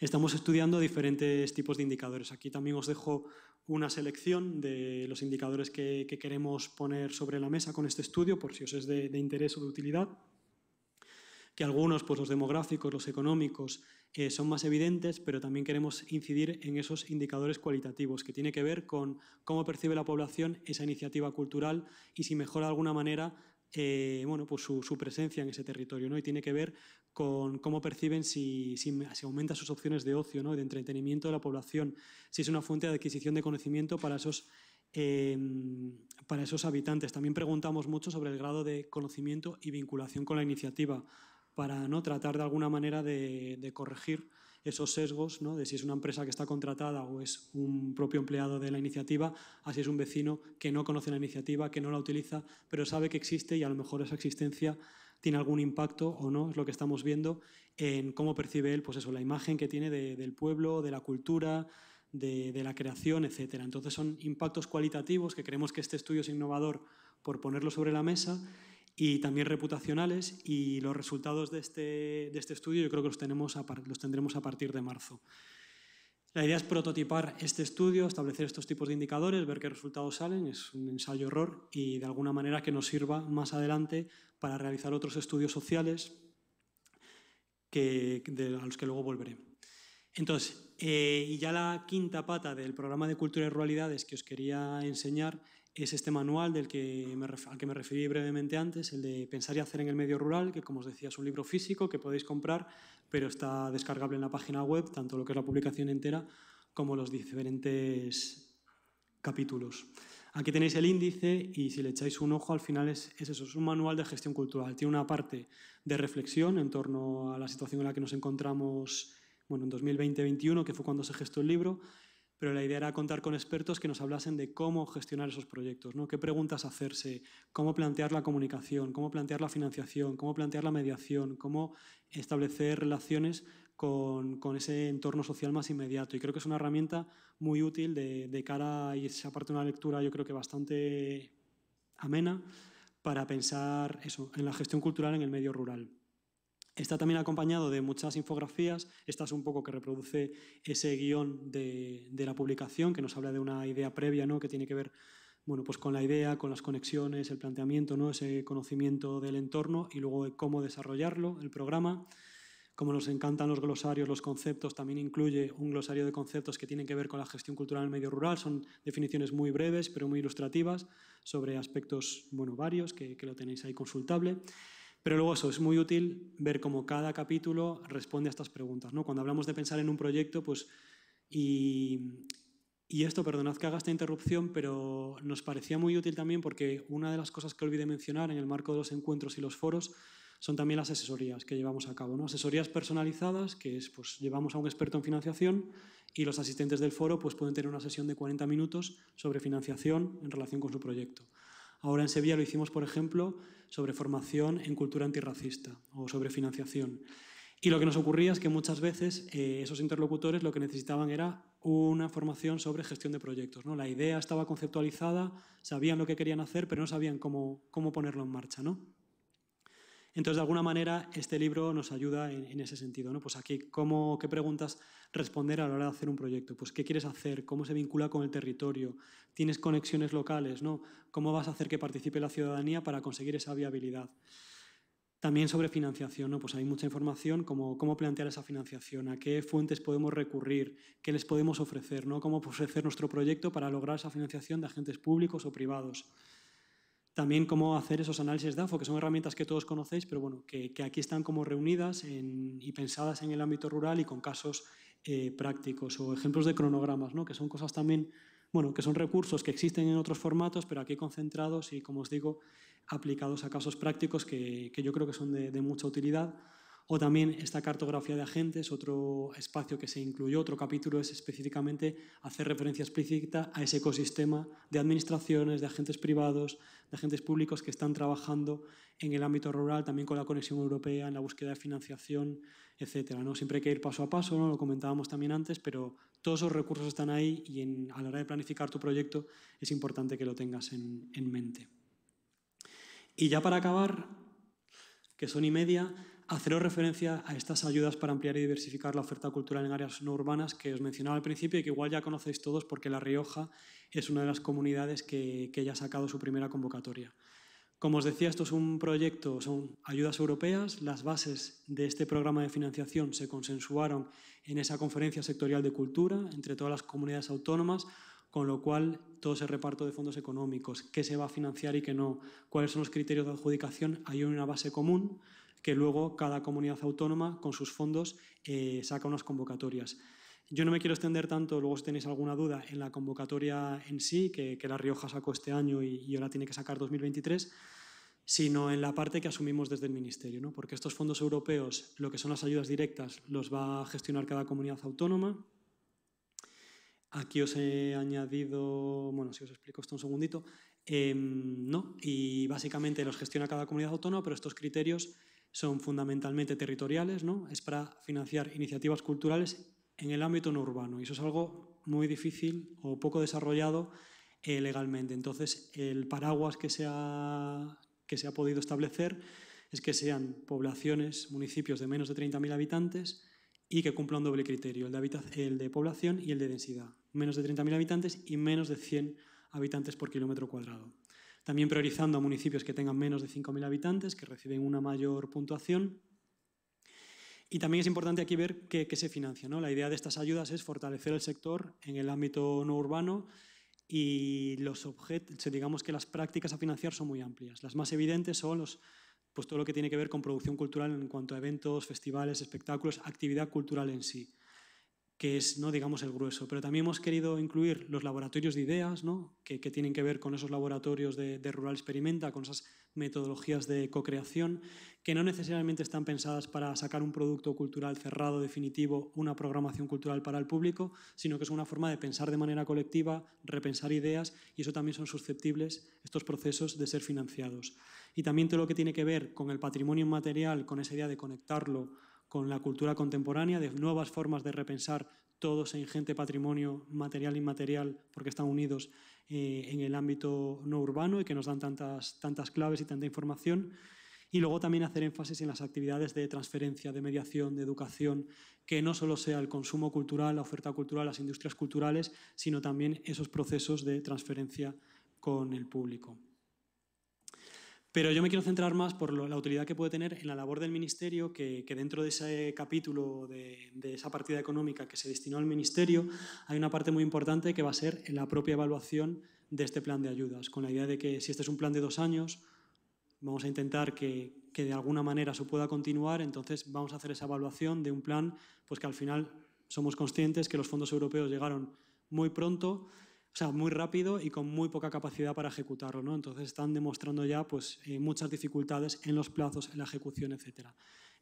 Estamos estudiando diferentes tipos de indicadores. Aquí también os dejo una selección de los indicadores que, queremos poner sobre la mesa con este estudio, por si os es de interés o de utilidad que algunos, pues los demográficos, los económicos, eh, son más evidentes, pero también queremos incidir en esos indicadores cualitativos, que tiene que ver con cómo percibe la población esa iniciativa cultural y si mejora de alguna manera eh, pues su, presencia en ese territorio, Y tiene que ver con cómo perciben si, si, aumenta sus opciones de ocio, ¿no? De entretenimiento de la población, si es una fuente de adquisición de conocimiento para esos, eh, para esos habitantes. También preguntamos mucho sobre el grado de conocimiento y vinculación con la iniciativa para ¿no? tratar de alguna manera de, corregir esos sesgos ¿no? de si es una empresa que está contratada o es un propio empleado de la iniciativa, así es un vecino que no conoce la iniciativa, que no la utiliza, pero sabe que existe y a lo mejor esa existencia tiene algún impacto o no, es lo que estamos viendo, en cómo percibe él, pues eso, la imagen que tiene del pueblo, de la cultura, de, la creación, etc. Entonces son impactos cualitativos que creemos que este estudio es innovador por ponerlo sobre la mesa y también reputacionales y los resultados de este, de este estudio yo creo que los, tenemos los tendremos a partir de marzo. La idea es prototipar este estudio, establecer estos tipos de indicadores, ver qué resultados salen, es un ensayo-error y de alguna manera que nos sirva más adelante para realizar otros estudios sociales que, a los que luego volveré. Entonces, eh, y ya la quinta pata del programa de cultura y ruralidades que os quería enseñar es este manual del que al que me referí brevemente antes, el de Pensar y hacer en el medio rural, que como os decía es un libro físico que podéis comprar, pero está descargable en la página web, tanto lo que es la publicación entera como los diferentes capítulos. Aquí tenéis el índice y si le echáis un ojo al final es, eso, es un manual de gestión cultural. Tiene una parte de reflexión en torno a la situación en la que nos encontramos bueno, en 2020-2021, que fue cuando se gestó el libro, pero la idea era contar con expertos que nos hablasen de cómo gestionar esos proyectos, ¿no? qué preguntas hacerse, cómo plantear la comunicación, cómo plantear la financiación, cómo plantear la mediación, cómo establecer relaciones con, ese entorno social más inmediato. Y creo que es una herramienta muy útil de, cara, y parte aparte una lectura yo creo que bastante amena, para pensar eso, en la gestión cultural en el medio rural. Está también acompañado de muchas infografías. Esta es un poco que reproduce ese guión de, la publicación que nos habla de una idea previa ¿no? que tiene que ver bueno, pues con la idea, con las conexiones, el planteamiento, ¿no? ese conocimiento del entorno y luego de cómo desarrollarlo, el programa. Como nos encantan los glosarios, los conceptos, también incluye un glosario de conceptos que tienen que ver con la gestión cultural en el medio rural. Son definiciones muy breves, pero muy ilustrativas, sobre aspectos bueno, varios que lo tenéis ahí consultable. Pero luego eso, es muy útil ver cómo cada capítulo responde a estas preguntas. ¿no? Cuando hablamos de pensar en un proyecto, pues... Y, esto, perdonad que haga esta interrupción, pero nos parecía muy útil también porque una de las cosas que olvidé mencionar en el marco de los encuentros y los foros son también las asesorías que llevamos a cabo. ¿no? Asesorías personalizadas, que es, pues, llevamos a un experto en financiación y los asistentes del foro pues, pueden tener una sesión de 40 minutos sobre financiación en relación con su proyecto. Ahora en Sevilla lo hicimos, por ejemplo, sobre formación en cultura antirracista o sobre financiación. Y lo que nos ocurría es que muchas veces eh, esos interlocutores lo que necesitaban era una formación sobre gestión de proyectos. ¿no? La idea estaba conceptualizada, sabían lo que querían hacer, pero no sabían cómo, cómo ponerlo en marcha. ¿no? Entonces, de alguna manera, este libro nos ayuda en, ese sentido. ¿no? Pues aquí, ¿cómo, ¿qué preguntas responder a la hora de hacer un proyecto? Pues, ¿qué quieres hacer? ¿Cómo se vincula con el territorio? ¿Tienes conexiones locales? ¿no? ¿Cómo vas a hacer que participe la ciudadanía para conseguir esa viabilidad? También sobre financiación, ¿no? pues hay mucha información, como cómo plantear esa financiación, a qué fuentes podemos recurrir, qué les podemos ofrecer, ¿no? cómo ofrecer nuestro proyecto para lograr esa financiación de agentes públicos o privados. También cómo hacer esos análisis DAFO, que son herramientas que todos conocéis, pero bueno, que, aquí están como reunidas y pensadas en el ámbito rural y con casos eh, prácticos o ejemplos de cronogramas, ¿no? que son cosas también, bueno, que son recursos que existen en otros formatos, pero aquí concentrados y, como os digo, aplicados a casos prácticos que, yo creo que son de mucha utilidad. O también esta cartografía de agentes, otro espacio que se incluyó, otro capítulo es específicamente hacer referencia explícita a ese ecosistema de administraciones, de agentes privados, de agentes públicos que están trabajando en el ámbito rural, también con la conexión europea, en la búsqueda de financiación, etc. ¿no? Siempre hay que ir paso a paso, ¿no? lo comentábamos también antes, pero todos esos recursos están ahí y a la hora de planificar tu proyecto es importante que lo tengas en, en mente. Y ya para acabar, que son y media, Haceros referencia a estas ayudas para ampliar y diversificar la oferta cultural en áreas no urbanas que os mencionaba al principio y que igual ya conocéis todos porque La Rioja es una de las comunidades que, que ya ha sacado su primera convocatoria. Como os decía, esto es un proyecto, son ayudas europeas. Las bases de este programa de financiación se consensuaron en esa conferencia sectorial de cultura entre todas las comunidades autónomas, con lo cual todo ese reparto de fondos económicos, qué se va a financiar y qué no, cuáles son los criterios de adjudicación, hay una base común que luego cada comunidad autónoma con sus fondos eh, saca unas convocatorias. Yo no me quiero extender tanto, luego si tenéis alguna duda, en la convocatoria en sí, que, La Rioja sacó este año y, ahora tiene que sacar 2023, sino en la parte que asumimos desde el Ministerio, ¿no? porque estos fondos europeos, lo que son las ayudas directas, los va a gestionar cada comunidad autónoma. Aquí os he añadido, bueno, si os explico esto un segundito, em, no, y básicamente los gestiona cada comunidad autónoma, pero estos criterios son fundamentalmente territoriales, ¿no? es para financiar iniciativas culturales en el ámbito no urbano y eso es algo muy difícil o poco desarrollado eh, legalmente. Entonces, el paraguas que se, ha, que se ha podido establecer es que sean poblaciones, municipios de menos de 30.000 habitantes y que cumplan doble criterio, el de, el de población y el de densidad. Menos de 30.000 habitantes y menos de 100 habitantes por kilómetro cuadrado. También priorizando a municipios que tengan menos de 5.000 habitantes, que reciben una mayor puntuación. Y también es importante aquí ver qué, se financia. ¿no? La idea de estas ayudas es fortalecer el sector en el ámbito no urbano y los objetos, digamos que las prácticas a financiar son muy amplias. Las más evidentes son los, pues todo lo que tiene que ver con producción cultural en cuanto a eventos, festivales, espectáculos, actividad cultural en sí que es, ¿no? digamos, el grueso. Pero también hemos querido incluir los laboratorios de ideas, que, tienen que ver con esos laboratorios de, Rural Experimenta, con esas metodologías de co-creación, que no necesariamente están pensadas para sacar un producto cultural cerrado, definitivo, una programación cultural para el público, sino que es una forma de pensar de manera colectiva, repensar ideas, y eso también son susceptibles, estos procesos, de ser financiados. Y también todo lo que tiene que ver con el patrimonio inmaterial, con esa idea de conectarlo con la cultura contemporánea, de nuevas formas de repensar todo ese ingente patrimonio material e inmaterial, porque están unidos eh, en el ámbito no urbano y que nos dan tantas, tantas claves y tanta información. Y luego también hacer énfasis en las actividades de transferencia, de mediación, de educación, que no solo sea el consumo cultural, la oferta cultural, las industrias culturales, sino también esos procesos de transferencia con el público. Pero yo me quiero centrar más por la utilidad que puede tener en la labor del Ministerio, que, dentro de ese capítulo, de, esa partida económica que se destinó al Ministerio, hay una parte muy importante que va a ser en la propia evaluación de este plan de ayudas, con la idea de que si este es un plan de dos años, vamos a intentar que, de alguna manera se pueda continuar, entonces vamos a hacer esa evaluación de un plan pues que al final somos conscientes que los fondos europeos llegaron muy pronto o sea, muy rápido y con muy poca capacidad para ejecutarlo, Entonces están demostrando ya pues, eh, muchas dificultades en los plazos, en la ejecución, etc.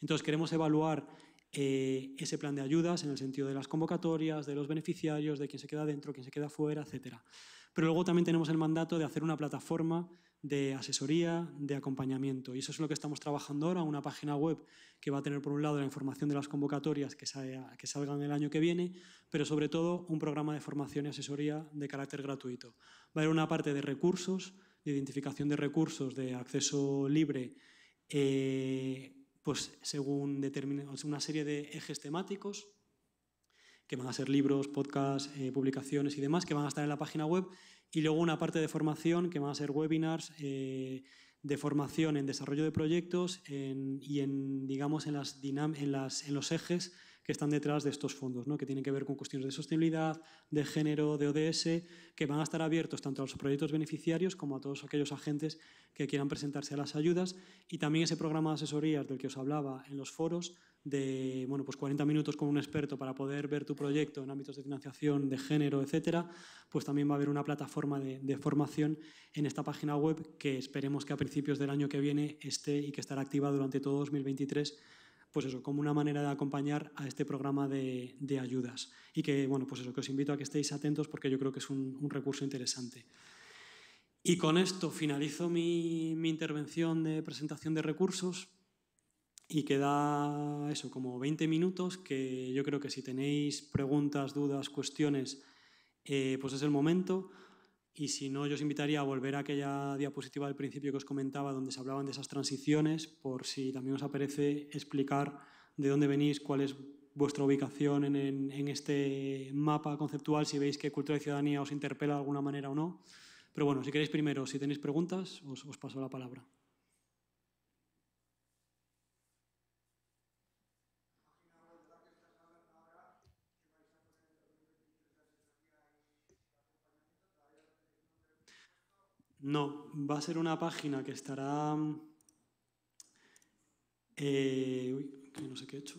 Entonces queremos evaluar eh, ese plan de ayudas en el sentido de las convocatorias, de los beneficiarios, de quién se queda dentro, quién se queda fuera, etc. Pero luego también tenemos el mandato de hacer una plataforma de asesoría, de acompañamiento. Y eso es lo que estamos trabajando ahora, una página web que va a tener por un lado la información de las convocatorias que, salgan el año que viene, pero sobre todo un programa de formación y asesoría de carácter gratuito. Va a haber una parte de recursos, de identificación de recursos, de acceso libre, eh, pues según una serie de ejes temáticos, que van a ser libros, podcasts, eh, publicaciones y demás, que van a estar en la página web, y luego una parte de formación que van a ser webinars, eh, de formación en desarrollo de proyectos y en, digamos, en, los ejes que están detrás de estos fondos, que tienen que ver con cuestiones de sostenibilidad, de género, de ODS, que van a estar abiertos tanto a los proyectos beneficiarios como a todos aquellos agentes que quieran presentarse a las ayudas. Y también ese programa de asesorías del que os hablaba en los foros de bueno, pues 40 minutos con un experto para poder ver tu proyecto en ámbitos de financiación, de género, etcétera, pues también va a haber una plataforma de, formación en esta página web que esperemos que a principios del año que viene esté y que estará activa durante todo 2023 pues eso, como una manera de acompañar a este programa de, ayudas. Y que, bueno, pues eso, que os invito a que estéis atentos porque yo creo que es un, recurso interesante. Y con esto finalizo mi intervención de presentación de recursos. Y queda eso, como 20 minutos, que yo creo que si tenéis preguntas, dudas, cuestiones, eh, pues es el momento. Y si no, yo os invitaría a volver a aquella diapositiva del principio que os comentaba, donde se hablaban de esas transiciones, por si también os aparece explicar de dónde venís, cuál es vuestra ubicación en, este mapa conceptual, si veis que cultura y ciudadanía os interpela de alguna manera o no. Pero bueno, si queréis primero, si tenéis preguntas, os paso la palabra. No, va a ser una página que estará... Mm, eh, uy, que no sé qué he hecho.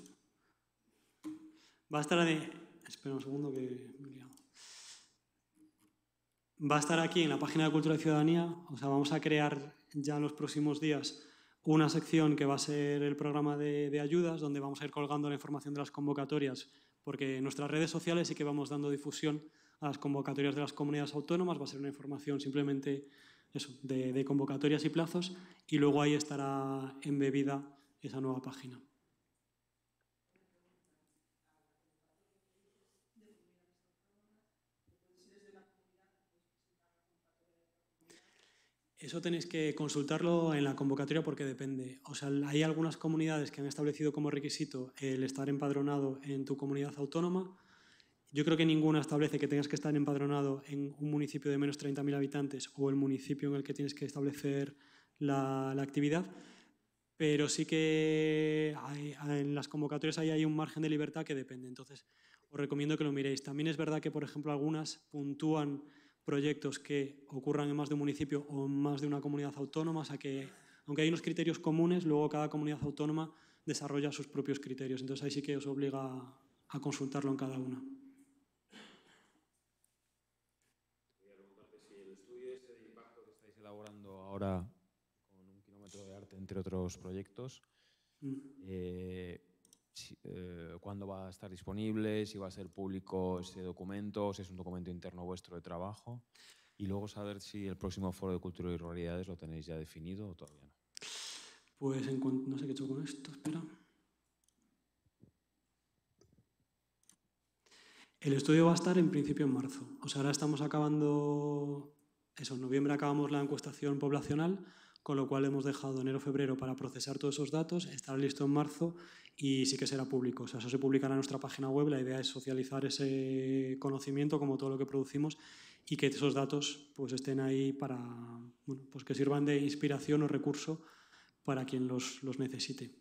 Va a estar... De, espera un segundo que Va a estar aquí en la página de Cultura y Ciudadanía. O sea, vamos a crear ya en los próximos días una sección que va a ser el programa de, de ayudas, donde vamos a ir colgando la información de las convocatorias, porque en nuestras redes sociales sí que vamos dando difusión a las convocatorias de las comunidades autónomas. Va a ser una información simplemente eso, de, convocatorias y plazos y luego ahí estará embebida esa nueva página. Eso tenéis que consultarlo en la convocatoria porque depende. O sea, hay algunas comunidades que han establecido como requisito el estar empadronado en tu comunidad autónoma yo creo que ninguna establece que tengas que estar empadronado en un municipio de menos 30.000 habitantes o el municipio en el que tienes que establecer la, actividad, pero sí que en las convocatorias ahí hay un margen de libertad que depende. Entonces, os recomiendo que lo miréis. También es verdad que, por ejemplo, algunas puntúan proyectos que ocurran en más de un municipio o en más de una comunidad autónoma, o sea que, aunque hay unos criterios comunes, luego cada comunidad autónoma desarrolla sus propios criterios. Entonces ahí sí que os obliga a consultarlo en cada una. con un kilómetro de arte, entre otros proyectos. Mm. Eh, eh, ¿Cuándo va a estar disponible? ¿Si va a ser público ese documento? ¿Si es un documento interno vuestro de trabajo? Y luego saber si el próximo foro de cultura y Ruralidades lo tenéis ya definido o todavía no. Pues no sé qué he hecho con esto, espera. El estudio va a estar en principio en marzo. O sea, ahora estamos acabando en noviembre acabamos la encuestación poblacional, con lo cual hemos dejado enero-febrero para procesar todos esos datos, estará listo en marzo y sí que será público. eso se publicará en nuestra página web, la idea es socializar ese conocimiento como todo lo que producimos y que esos datos pues, estén ahí para pues que sirvan de inspiración o recurso para quien los, los necesite.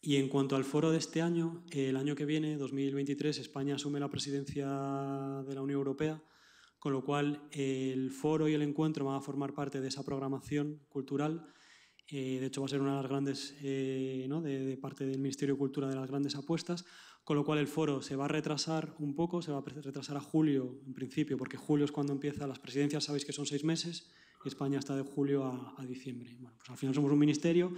Y en cuanto al foro de este año, el año que viene, 2023, España asume la presidencia de la Unión Europea con lo cual el foro y el encuentro van a formar parte de esa programación cultural. Eh, de hecho, va a ser una de las grandes, eh, ¿no? de, parte del Ministerio de Cultura, de las grandes apuestas, con lo cual el foro se va a retrasar un poco, se va a retrasar a julio en principio, porque julio es cuando empieza las presidencias, sabéis que son seis meses, y España está de julio a, diciembre. Bueno, pues al final somos un ministerio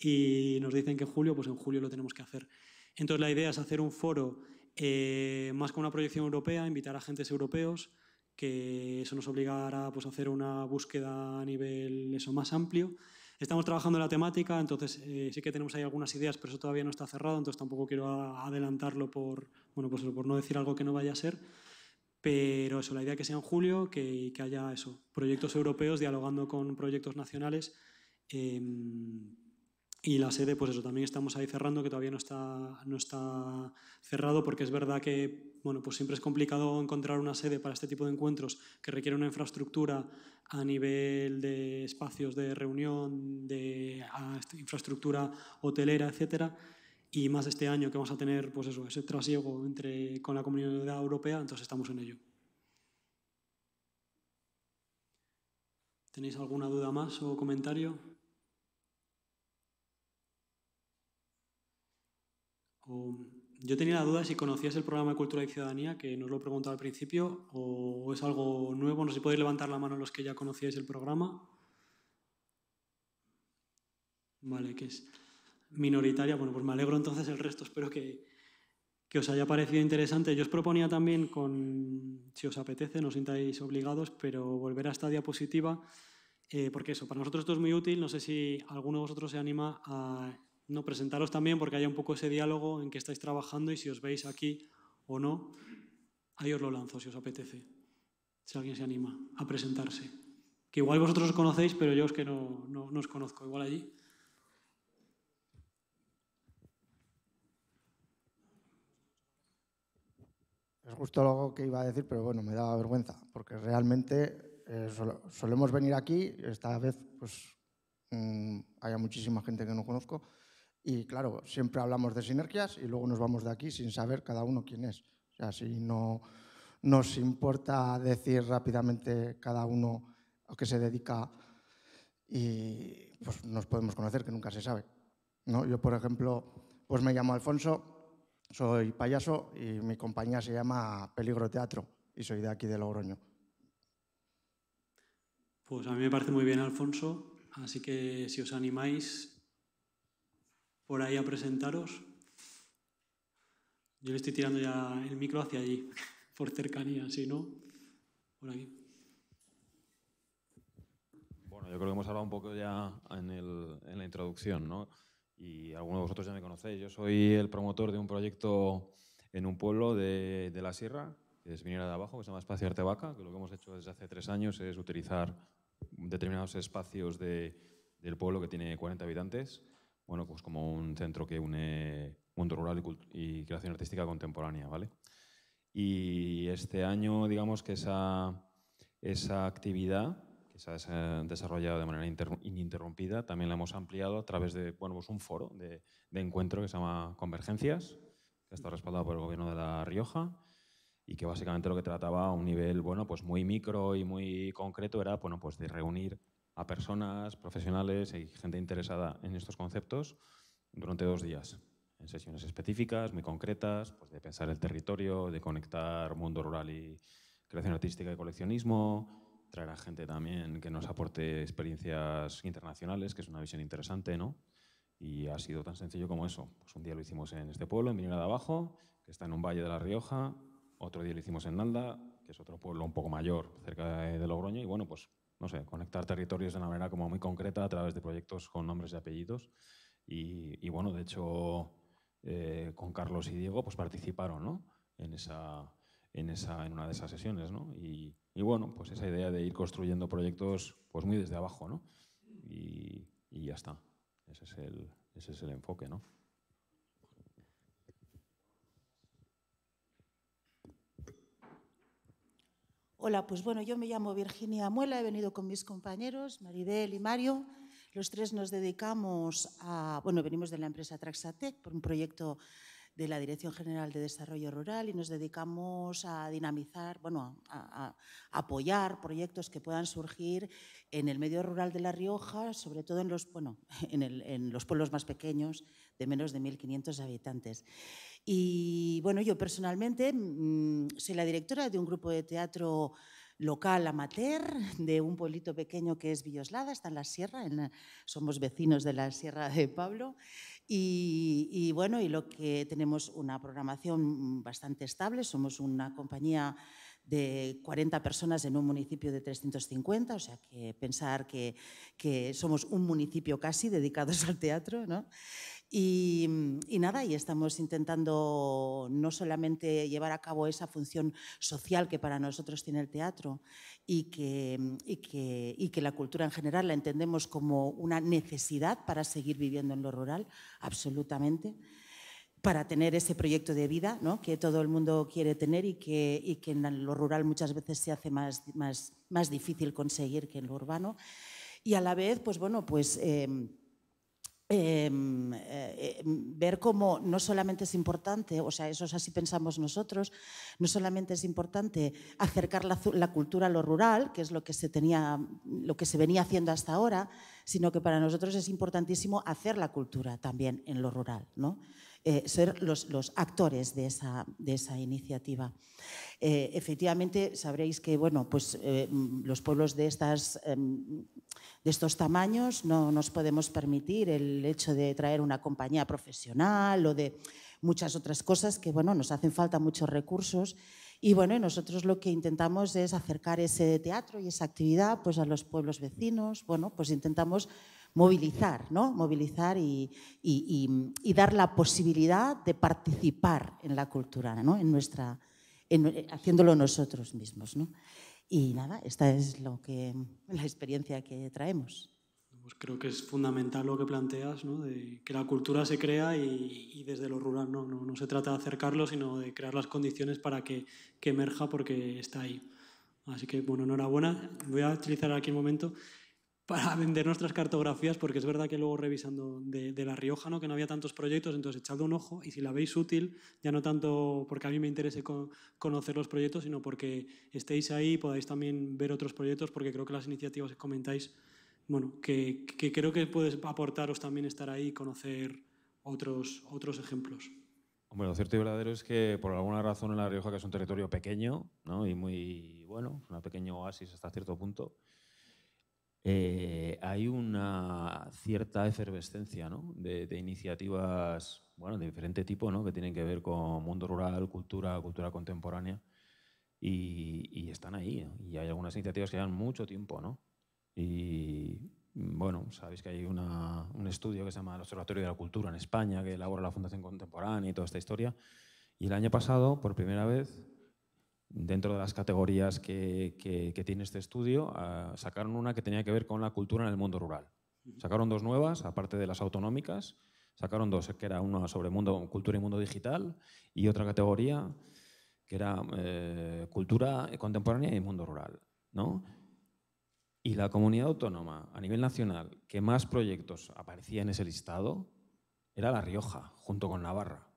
y nos dicen que en julio, pues en julio lo tenemos que hacer. Entonces la idea es hacer un foro eh, más con una proyección europea, invitar a agentes europeos, que eso nos obligara pues, a hacer una búsqueda a nivel eso, más amplio. Estamos trabajando en la temática, entonces eh, sí que tenemos ahí algunas ideas, pero eso todavía no está cerrado, entonces tampoco quiero adelantarlo por, bueno, pues, por no decir algo que no vaya a ser. Pero eso, la idea que sea en julio, que, que haya eso, proyectos europeos dialogando con proyectos nacionales. Em, y la sede, pues eso, también estamos ahí cerrando, que todavía no está, no está cerrado, porque es verdad que bueno, pues siempre es complicado encontrar una sede para este tipo de encuentros que requiere una infraestructura a nivel de espacios de reunión, de ah, este, infraestructura hotelera, etcétera. Y más este año que vamos a tener pues eso, ese trasiego entre, con la comunidad europea, entonces estamos en ello. ¿Tenéis alguna duda más o comentario? yo tenía la duda si conocías el programa de Cultura y Ciudadanía, que nos lo he al principio, o es algo nuevo, no sé si podéis levantar la mano los que ya conocíais el programa. Vale, que es minoritaria. Bueno, pues me alegro entonces el resto, espero que, os haya parecido interesante. Yo os proponía también, con, si os apetece, no os sintáis obligados, pero volver a esta diapositiva, eh, porque eso, para nosotros esto es muy útil. No sé si alguno de vosotros se anima a no presentaros también porque haya un poco ese diálogo en que estáis trabajando y si os veis aquí o no, ahí os lo lanzo si os apetece, si alguien se anima a presentarse. Que igual vosotros os conocéis, pero yo es que no, no, os conozco, igual allí. Es justo lo que iba a decir, pero bueno, me daba vergüenza, porque realmente eh, solemos venir aquí, esta vez pues mm, haya muchísima gente que no conozco, y claro, siempre hablamos de sinergias y luego nos vamos de aquí sin saber cada uno quién es. O sea, si no nos importa decir rápidamente cada uno a qué se dedica y pues nos podemos conocer, que nunca se sabe. ¿no? Yo, por ejemplo, pues me llamo Alfonso, soy payaso y mi compañía se llama Peligro Teatro y soy de aquí de Logroño. Pues a mí me parece muy bien, Alfonso. Así que si os animáis, por ahí a presentaros. Yo le estoy tirando ya el micro hacia allí, por cercanía, si no, por aquí. Bueno, yo creo que hemos hablado un poco ya en, la introducción, ¿no? Y algunos de vosotros ya me conocéis. Yo soy el promotor de un proyecto en un pueblo de, la sierra, que es Viniera de Abajo, que se llama Espacio Artevaca, que lo que hemos hecho desde hace tres años es utilizar determinados espacios del pueblo que tiene 40 habitantes bueno, pues como un centro que une mundo rural y, creación artística contemporánea, ¿vale? Y este año, digamos que esa, esa actividad que se ha desarrollado de manera ininterrumpida, también la hemos ampliado a través de pues un foro de, de encuentro que se llama Convergencias, que está respaldado por el gobierno de La Rioja y que básicamente lo que trataba a un nivel bueno, pues muy micro y muy concreto era bueno, pues de reunir a personas, profesionales y gente interesada en estos conceptos durante dos días, en sesiones específicas, muy concretas, pues de pensar el territorio, de conectar mundo rural y creación artística y coleccionismo, traer a gente también que nos aporte experiencias internacionales, que es una visión interesante, ¿no? Y ha sido tan sencillo como eso. Pues un día lo hicimos en este pueblo, en Minera de Abajo, que está en un valle de La Rioja, otro día lo hicimos en Nalda, que es otro pueblo un poco mayor, cerca de Logroño, y bueno, pues no sé, conectar territorios de una manera como muy concreta a través de proyectos con nombres y apellidos. Y, bueno, de hecho, eh, con Carlos y Diego, pues participaron, En esa, en, esa, en una de esas sesiones, Y, bueno, pues esa idea de ir construyendo proyectos, pues muy desde abajo, ¿no? Y, ya está. Ese es el, ese es el enfoque, ¿no? Hola, pues bueno, yo me llamo Virginia Muela, he venido con mis compañeros, Maribel y Mario. Los tres nos dedicamos a, bueno, venimos de la empresa Traxatec por un proyecto de la Dirección General de Desarrollo Rural y nos dedicamos a dinamizar, bueno, a, apoyar proyectos que puedan surgir en el medio rural de La Rioja, sobre todo en los, bueno, en los pueblos más pequeños de menos de 1.500 habitantes. Y bueno, yo personalmente mm, soy la directora de un grupo de teatro local amateur de un pueblito pequeño que es Villoslada, está en la sierra, en somos vecinos de la sierra de Pablo. Y, y, bueno, y lo que tenemos una programación bastante estable, somos una compañía de 40 personas en un municipio de 350, o sea que pensar que, que somos un municipio casi dedicados al teatro, ¿no? Mm, y, nada, y estamos intentando no solamente llevar a cabo esa función social que para nosotros tiene el teatro y que, mm, y que, y que la cultura en general la entendemos como una necesidad para seguir viviendo en lo rural, absolutamente para tener ese proyecto de vida ¿no? que todo el mundo quiere tener y que, y que en lo rural muchas veces se hace más, más, más, difícil conseguir que en lo urbano. Y a la vez, pues bueno, pues... Em, Em, eh, em, ver cómo no solamente es importante, o sea, eso es así pensamos nosotros, no solamente es importante acercar la, cultura a lo rural, que es lo que se tenía, lo que se venía haciendo hasta ahora, sino que para nosotros es importantísimo hacer la cultura también en lo rural, ¿no? Eh, ser los, actores de esa, iniciativa. Eh, efectivamente, sabréis que bueno, pues, eh, los pueblos de, estas, em, de estos tamaños no nos podemos permitir el hecho de traer una compañía profesional o de muchas otras cosas que bueno, nos hacen falta muchos recursos. Y bueno, nosotros lo que intentamos es acercar ese teatro y esa actividad pues, a los pueblos vecinos. Bueno, pues intentamos movilizar, ¿no? Movilizar y, y, y, dar la posibilidad de participar en la cultura, ¿no? En nuestra, en, eh, haciéndolo nosotros mismos, ¿no? Y nada, esta es lo que, la experiencia que traemos. Pues creo que es fundamental lo que planteas, ¿no? de que la cultura se crea y, desde lo rural no, no, se trata de acercarlo, sino de crear las condiciones para que, que emerja porque está ahí. Así que, bueno, enhorabuena. Voy a utilizar aquí un momento para vender nuestras cartografías, porque es verdad que luego revisando de, La Rioja, que no había tantos proyectos, entonces echad un ojo y si la veis útil, ya no tanto porque a mí me interese conocer los proyectos, sino porque estéis ahí y podáis también ver otros proyectos, porque creo que las iniciativas que comentáis, bueno, que, creo que puedes aportaros también estar ahí y conocer otros, otros ejemplos. Bueno, lo cierto y verdadero es que por alguna razón en La Rioja, que es un territorio pequeño ¿no? y muy bueno, un pequeño oasis hasta cierto punto, eh, hay una cierta efervescencia de, iniciativas bueno, de diferente tipo ¿no? que tienen que ver con mundo rural, cultura, cultura contemporánea. Y, están ahí. Y hay algunas iniciativas que llevan mucho tiempo. ¿no? Y bueno, sabéis que hay un estudio que se llama el Observatorio de la Cultura en España, que elabora la Fundación Contemporánea y toda esta historia. Y el año pasado, por primera vez, dentro de las categorías que, tiene este estudio, ah, sacaron una que tenía que ver con la cultura en el mundo rural. Sacaron dos nuevas, aparte de las autonómicas, sacaron dos, que era una sobre mundo, cultura y mundo digital y otra categoría que era eh, cultura contemporánea y mundo rural. Y la comunidad autónoma a nivel nacional que más proyectos aparecía en ese listado era La Rioja, junto con Navarra.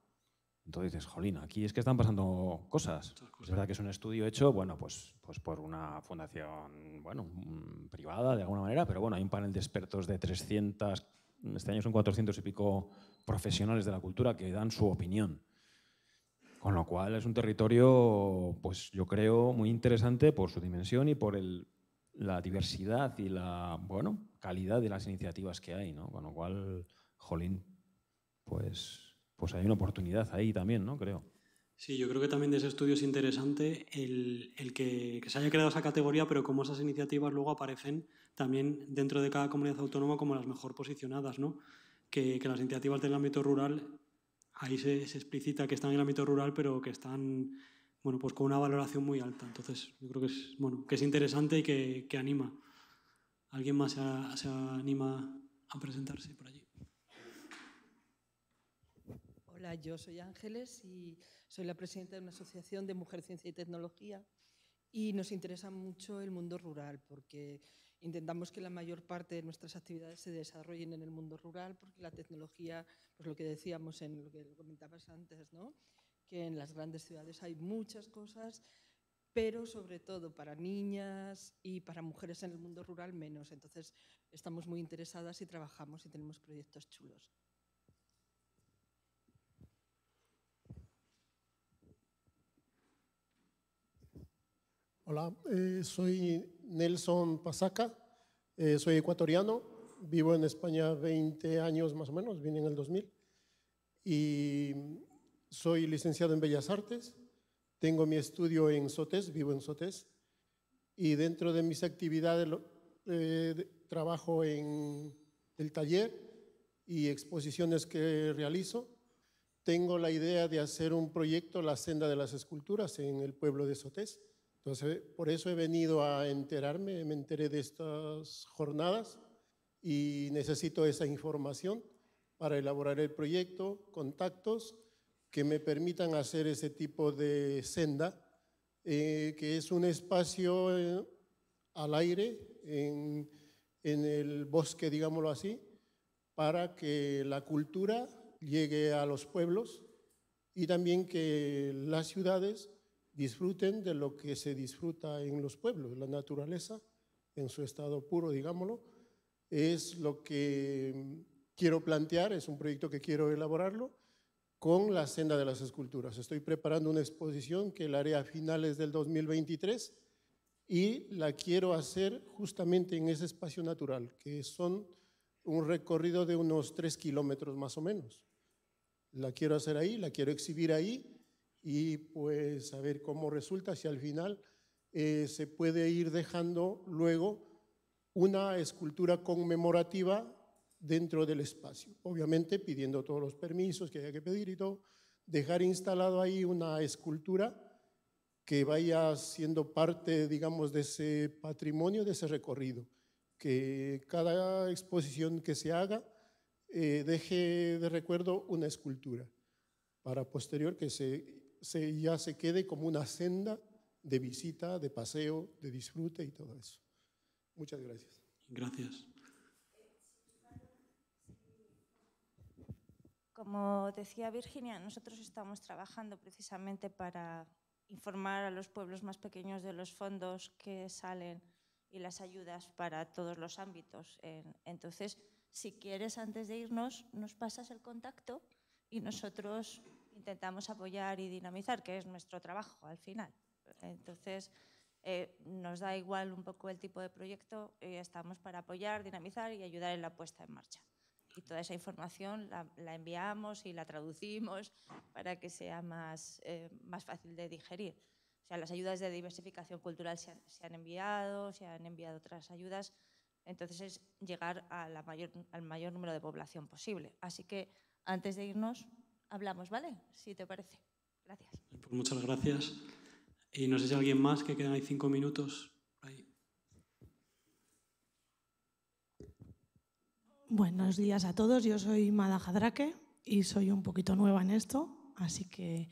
Entonces dices, jolín, aquí es que están pasando cosas. Es verdad que es un estudio hecho, bueno, pues, pues por una fundación, bueno, mm, privada de alguna manera, pero bueno, hay un panel de expertos de 300, este año son 400 y pico profesionales de la cultura que dan su opinión. Con lo cual es un territorio, pues yo creo, muy interesante por su dimensión y por el, la diversidad y la, bueno, calidad de las iniciativas que hay, Con lo cual, jolín, pues pues hay una oportunidad ahí también, ¿no? Creo. Sí, yo creo que también de ese estudio es interesante el, que, se haya creado esa categoría, pero como esas iniciativas luego aparecen también dentro de cada comunidad autónoma como las mejor posicionadas, ¿no? Que, las iniciativas del ámbito rural, ahí se, se, explicita que están en el ámbito rural, pero que están, bueno, pues con una valoración muy alta. Entonces, yo creo que es, bueno, que es interesante y que, anima. ¿Alguien más se anima a presentarse por allí? Hola, yo soy Ángeles y soy la presidenta de una asociación de mujer, ciencia y tecnología y nos interesa mucho el mundo rural porque intentamos que la mayor parte de nuestras actividades se desarrollen en el mundo rural porque la tecnología, pues lo que decíamos en lo que comentabas antes, ¿no? que en las grandes ciudades hay muchas cosas, pero sobre todo para niñas y para mujeres en el mundo rural menos. Entonces estamos muy interesadas y trabajamos y tenemos proyectos chulos. Hola, eh, soy Nelson Pasaca, eh, soy ecuatoriano, vivo en España 20 años más o menos, vine en el 2000 y soy licenciado en Bellas Artes, tengo mi estudio en Sotés, vivo en Sotés, y dentro de mis actividades eh, trabajo en el taller y exposiciones que realizo. Tengo la idea de hacer un proyecto, La Senda de las Esculturas, en el pueblo de Sotés, entonces, por eso he venido a enterarme, me enteré de estas jornadas y necesito esa información para elaborar el proyecto, contactos que me permitan hacer ese tipo de senda, eh, que es un espacio eh, al aire, en el bosque, digámoslo así, para que la cultura llegue a los pueblos y también que las ciudades disfruten de lo que se disfruta en los pueblos, la naturaleza en su estado puro, digámoslo. Es lo que quiero plantear, es un proyecto que quiero elaborarlo con la Senda de las Esculturas. Estoy preparando una exposición que la haré a finales del 2023 y la quiero hacer justamente en ese espacio natural, que son un recorrido de unos tres kilómetros más o menos. La quiero hacer ahí, la quiero exhibir ahí y pues a ver cómo resulta si al final eh, se puede ir dejando luego una escultura conmemorativa dentro del espacio, obviamente pidiendo todos los permisos que haya que pedir y todo, dejar instalado ahí una escultura que vaya siendo parte, digamos, de ese patrimonio, de ese recorrido, que cada exposición que se haga eh, deje de recuerdo una escultura para posterior que se se, ya se quede como una senda de visita, de paseo, de disfrute y todo eso. Muchas gracias. Gracias. Como decía Virginia, nosotros estamos trabajando precisamente para informar a los pueblos más pequeños de los fondos que salen y las ayudas para todos los ámbitos. Entonces, si quieres, antes de irnos, nos pasas el contacto y nosotros intentamos apoyar y dinamizar, que es nuestro trabajo al final. Entonces, eh, nos da igual un poco el tipo de proyecto, eh, estamos para apoyar, dinamizar y ayudar en la puesta en marcha. Y toda esa información la, enviamos y la traducimos para que sea más, eh, más fácil de digerir. O sea, las ayudas de diversificación cultural se han, enviado, se han enviado otras ayudas. Entonces es llegar a mayor, al mayor número de población posible. Así que antes de irnos, hablamos, ¿vale? Si te parece. Gracias. Pues muchas gracias. Y no sé si alguien más, que quedan ahí cinco minutos. Buenos días a todos. Yo soy Mada Jadraque y soy un poquito nueva en esto, así que,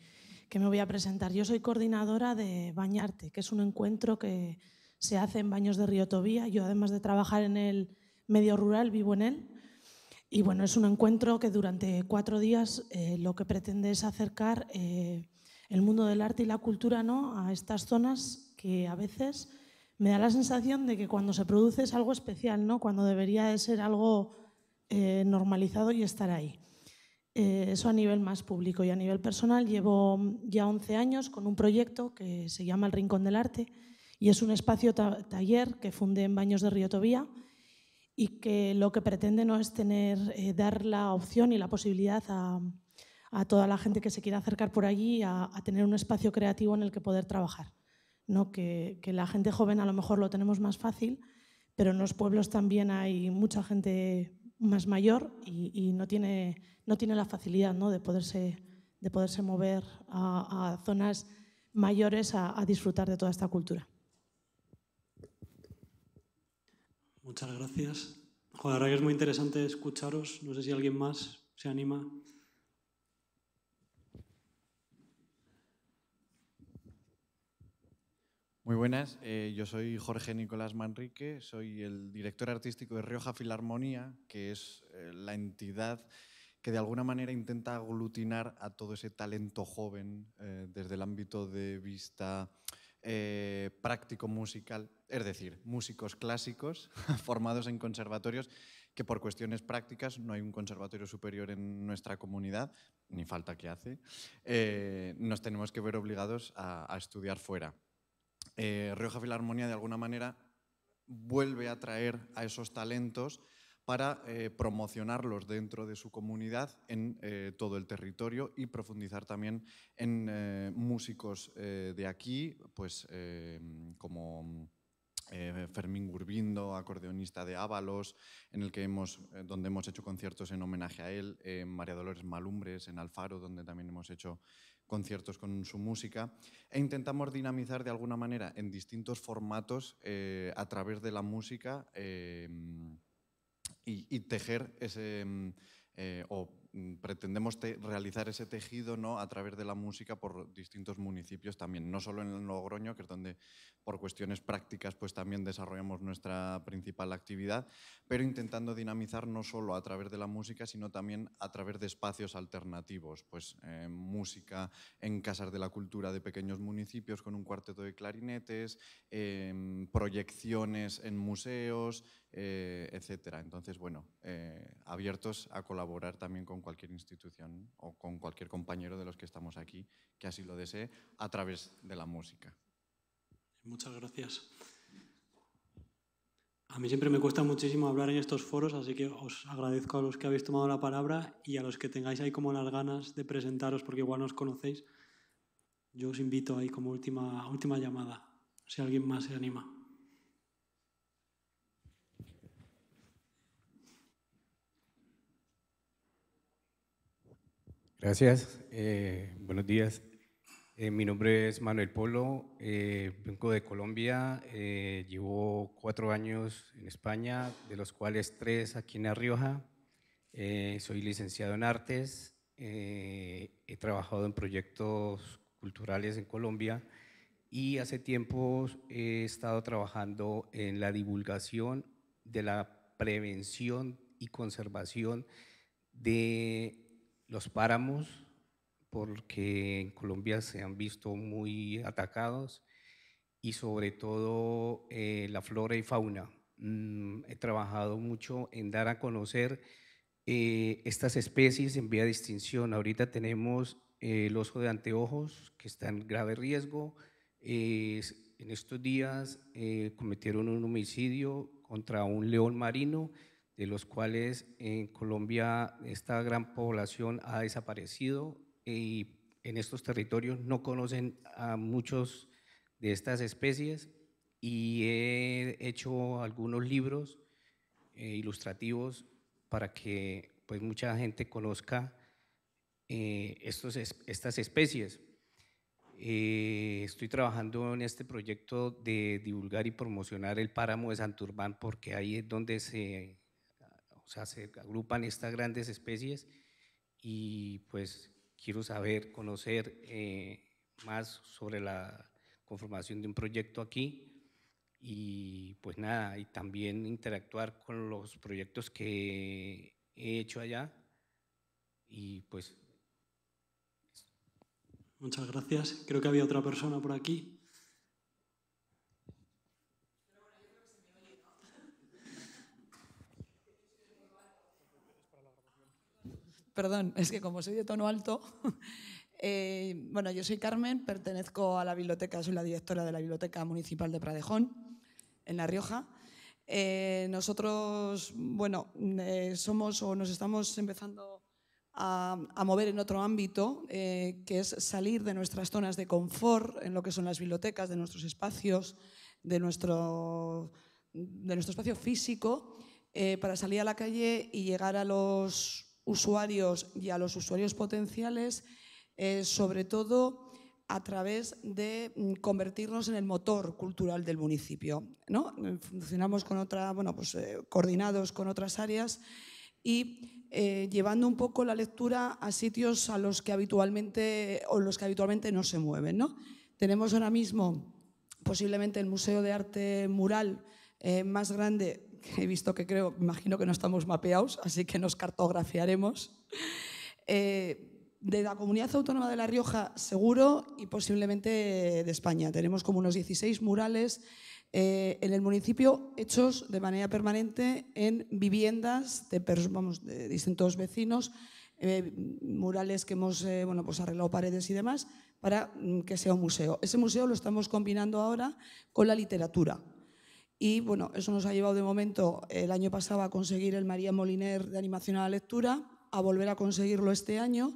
que me voy a presentar. Yo soy coordinadora de Bañarte, que es un encuentro que se hace en baños de Río Tobía. Yo, además de trabajar en el medio rural, vivo en él. Y bueno, es un encuentro que durante cuatro días eh, lo que pretende es acercar eh, el mundo del arte y la cultura ¿no? a estas zonas que a veces me da la sensación de que cuando se produce es algo especial, ¿no? cuando debería de ser algo eh, normalizado y estar ahí. eso a nivel más público y a nivel personal llevo ya 11 años con un proyecto que se llama El Rincón del Arte y es un espacio taller que fundé en Baños de Río Tobía y que lo que pretende no es tener, eh, dar la opción y la posibilidad a, toda la gente que se quiera acercar por allí a, tener un espacio creativo en el que poder trabajar. ¿no? Que, la gente joven a lo mejor lo tenemos más fácil, pero en los pueblos también hay mucha gente más mayor y, no, tiene, no tiene la facilidad de, poderse, de poderse mover a zonas mayores a disfrutar de toda esta cultura. Muchas gracias. Joder, ahora que es muy interesante escucharos. No sé si alguien más se anima. Muy buenas, eh, yo soy Jorge Nicolás Manrique, soy el director artístico de Rioja Filarmonía, que es eh, la entidad que de alguna manera intenta aglutinar a todo ese talento joven eh, desde el ámbito de vista eh, práctico musical, es decir, músicos clásicos formados en conservatorios que por cuestiones prácticas no hay un conservatorio superior en nuestra comunidad, ni falta que hace, eh, nos tenemos que ver obligados a, estudiar fuera. Eh, Rioja Filarmonía de alguna manera vuelve a traer a esos talentos para eh, promocionarlos dentro de su comunidad en eh, todo el territorio y profundizar también en eh, músicos de aquí, pues como Fermín Gurbindo, acordeonista de Ábalos, en el que hemos, donde hemos hecho conciertos en homenaje a él, en María Dolores Malumbres, en Alfaro, donde también hemos hecho conciertos con su música e intentamos dinamizar de alguna manera en distintos formatos a través de la música y, tejer ese, mm, eh, o mm, pretendemos realizar ese tejido ¿no? a través de la música por distintos municipios también, no solo en Logroño, que es donde por cuestiones prácticas, pues también desarrollamos nuestra principal actividad, pero intentando dinamizar no solo a través de la música, sino también a través de espacios alternativos, pues eh, música en casas de la cultura de pequeños municipios con un cuarteto de clarinetes, em, proyecciones en museos, etc. Eh, etcétera. Entonces, bueno, eh, abiertos a colaborar también con cualquier institución o con cualquier compañero de los que estamos aquí que así lo desee a través de la música. Muchas gracias. A mí siempre me cuesta muchísimo hablar en estos foros, así que os agradezco a los que habéis tomado la palabra y a los que tengáis ahí como las ganas de presentaros, porque igual nos conocéis. Yo os invito ahí como última, última llamada, si alguien más se anima. Gracias. Eh, buenos días. Eh, mi nombre es Manuel Polo, eh, vengo de Colombia, eh, llevo cuatro años en España, de los cuales tres aquí en La Rioja. soy licenciado en artes, he trabajado en proyectos culturales en Colombia y hace tiempo he estado trabajando en la divulgación de la prevención y conservación de los páramos, porque en Colombia se han visto muy atacados y sobre todo eh, la flora y fauna. Mm, he trabajado mucho en dar a conocer eh, estas especies en vía de extinción. Ahorita tenemos eh, el oso de anteojos, que está en grave riesgo. en estos días cometieron un homicidio contra un león marino, de los cuales en Colombia esta gran población ha desaparecido y en estos territorios no conocen a muchos de estas especies y he hecho algunos libros eh, ilustrativos para que pues mucha gente conozca eh, estos, estas especies. Eh, estoy trabajando en este proyecto de divulgar y promocionar el páramo de Santurbán porque ahí es donde se, o sea, se agrupan estas grandes especies y pues quiero saber, conocer eh, más sobre la conformación de un proyecto aquí y pues nada, y también interactuar con los proyectos que he hecho allá y pues... Muchas gracias. Creo que había otra persona por aquí. perdón, es que como soy de tono alto, eh, bueno, yo soy Carmen, pertenezco a la biblioteca, soy la directora de la Biblioteca Municipal de Pradejón, en La Rioja. Eh, nosotros, bueno, eh, somos o nos estamos empezando a, a mover en otro ámbito, que es salir de nuestras zonas de confort, en lo que son las bibliotecas, de nuestros espacios, de nuestro, de nuestro espacio físico, para salir a la calle y llegar a los usuarios y a los usuarios potenciales, eh, sobre todo a través de mm, convertirnos en el motor cultural del municipio. ¿no? Eh, funcionamos con otra, bueno, pues, eh, coordinados con otras áreas y llevando un poco la lectura a sitios a los que habitualmente o los que habitualmente no se mueven. ¿no? Tenemos ahora mismo posiblemente el Museo de Arte Mural más grande he visto que creo, imagino que no estamos mapeados, así que nos cartografiaremos. Eh, de la comunidad autónoma de La Rioja, seguro, y posiblemente de España. Tenemos como unos 16 murales eh, en el municipio hechos de manera permanente en viviendas de, de distintos vecinos, eh, murales que hemos bueno, pues arreglado paredes y demás, para mm, que sea un museo. Ese museo lo estamos combinando ahora con la literatura. Y bueno, eso nos ha llevado de momento eh, el año pasado a conseguir el María Moliner de animación a la lectura, a volver a conseguirlo este año.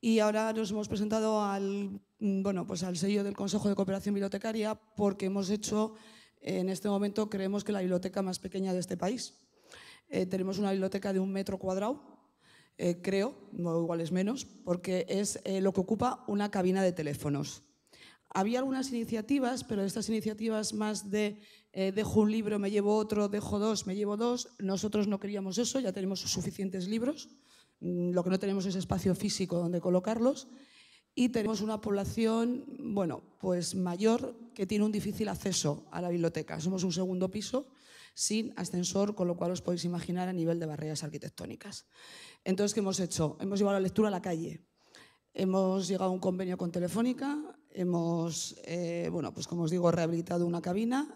Y ahora nos hemos presentado al, mm, bueno, pues al sello del Consejo de Cooperación Bibliotecaria porque hemos hecho, eh, en este momento creemos que la biblioteca más pequeña de este país. Eh, tenemos una biblioteca de un metro cuadrado, creo, no igual es menos, porque es lo que ocupa una cabina de teléfonos. Había algunas iniciativas, pero estas iniciativas más de eh, dejo un libro, me llevo otro, dejo dos, me llevo dos. Nosotros no queríamos eso, ya tenemos suficientes libros. Mm, lo que no tenemos es espacio físico donde colocarlos. Y tenemos una población, bueno, pues mayor que tiene un difícil acceso a la biblioteca. Somos un segundo piso sin ascensor, con lo cual os podéis imaginar a nivel de barreras arquitectónicas. Entonces, ¿qué hemos hecho? Hemos llevado la lectura a la calle. Hemos llegado a un convenio con Telefónica, hemos, eh, bueno, pues como os digo, rehabilitado una cabina,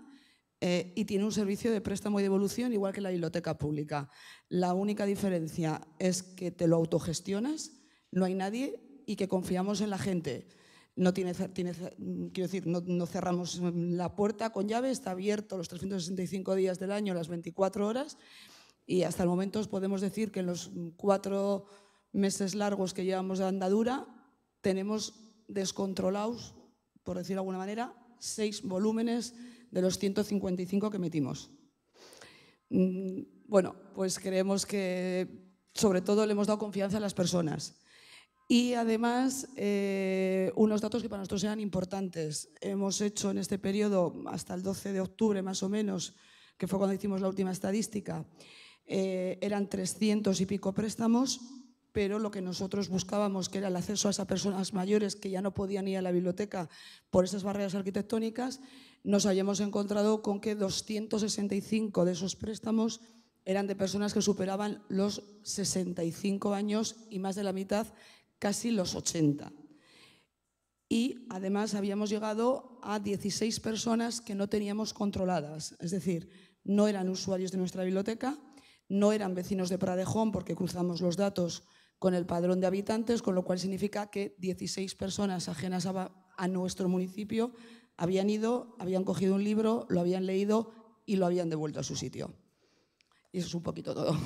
eh, y tiene un servicio de préstamo y devolución igual que la biblioteca pública. La única diferencia es que te lo autogestionas, no hay nadie y que confiamos en la gente. No tiene, quiero decir, no, cerramos la puerta con llave, está abierto los 365 días del año, las 24 horas, y hasta el momento os podemos decir que en los cuatro meses largos que llevamos de andadura tenemos descontrolados, por decir de alguna manera, seis volúmenes de los 155 que metimos. Mm, bueno, pues creemos que sobre todo le hemos dado confianza a las personas. Y además, eh, unos datos que para nosotros eran importantes. Hemos hecho en este periodo, hasta el 12 de octubre más o menos, que fue cuando hicimos la última estadística, eh, eran 300 y pico préstamos, pero lo que nosotros buscábamos, que era el acceso a esas personas mayores que ya no podían ir a la biblioteca por esas barreras arquitectónicas, nos habíamos encontrado con que 265 de esos préstamos eran de personas que superaban los 65 años y más de la mitad casi los 80. Y además habíamos llegado a 16 personas que no teníamos controladas, es decir, no eran usuarios de nuestra biblioteca, no eran vecinos de Pradejón porque cruzamos los datos con el padrón de habitantes, con lo cual significa que 16 personas ajenas a, nuestro municipio habían ido, habían cogido un libro, lo habían leído y lo habían devuelto a su sitio. Y eso es un poquito todo.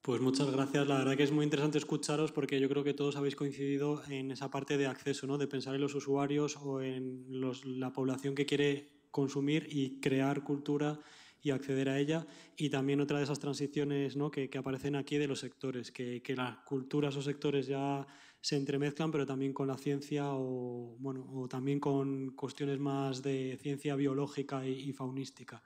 Pues muchas gracias. La verdad que es muy interesante escucharos porque yo creo que todos habéis coincidido en esa parte de acceso, ¿no? de pensar en los usuarios o en la población que quiere consumir y crear cultura y acceder a ella. Y también otra de esas transiciones que, aparecen aquí de los sectores, que, que las culturas o sectores ya se entremezclan, pero también con la ciencia o, bueno, también con cuestiones más de ciencia biológica y, faunística.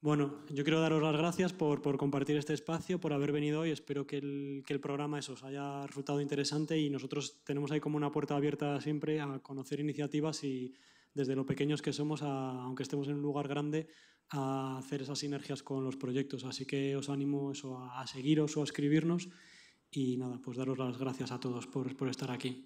Bueno, yo quiero daros las gracias por, compartir este espacio, por haber venido hoy. Espero que el, programa eso, os haya resultado interesante y nosotros tenemos ahí como una puerta abierta siempre a conocer iniciativas y desde lo pequeños que somos, aunque estemos en un lugar grande, a hacer esas sinergias con los proyectos. Así que os animo a, a seguiros o a escribirnos y nada, pues daros las gracias a todos por, por estar aquí.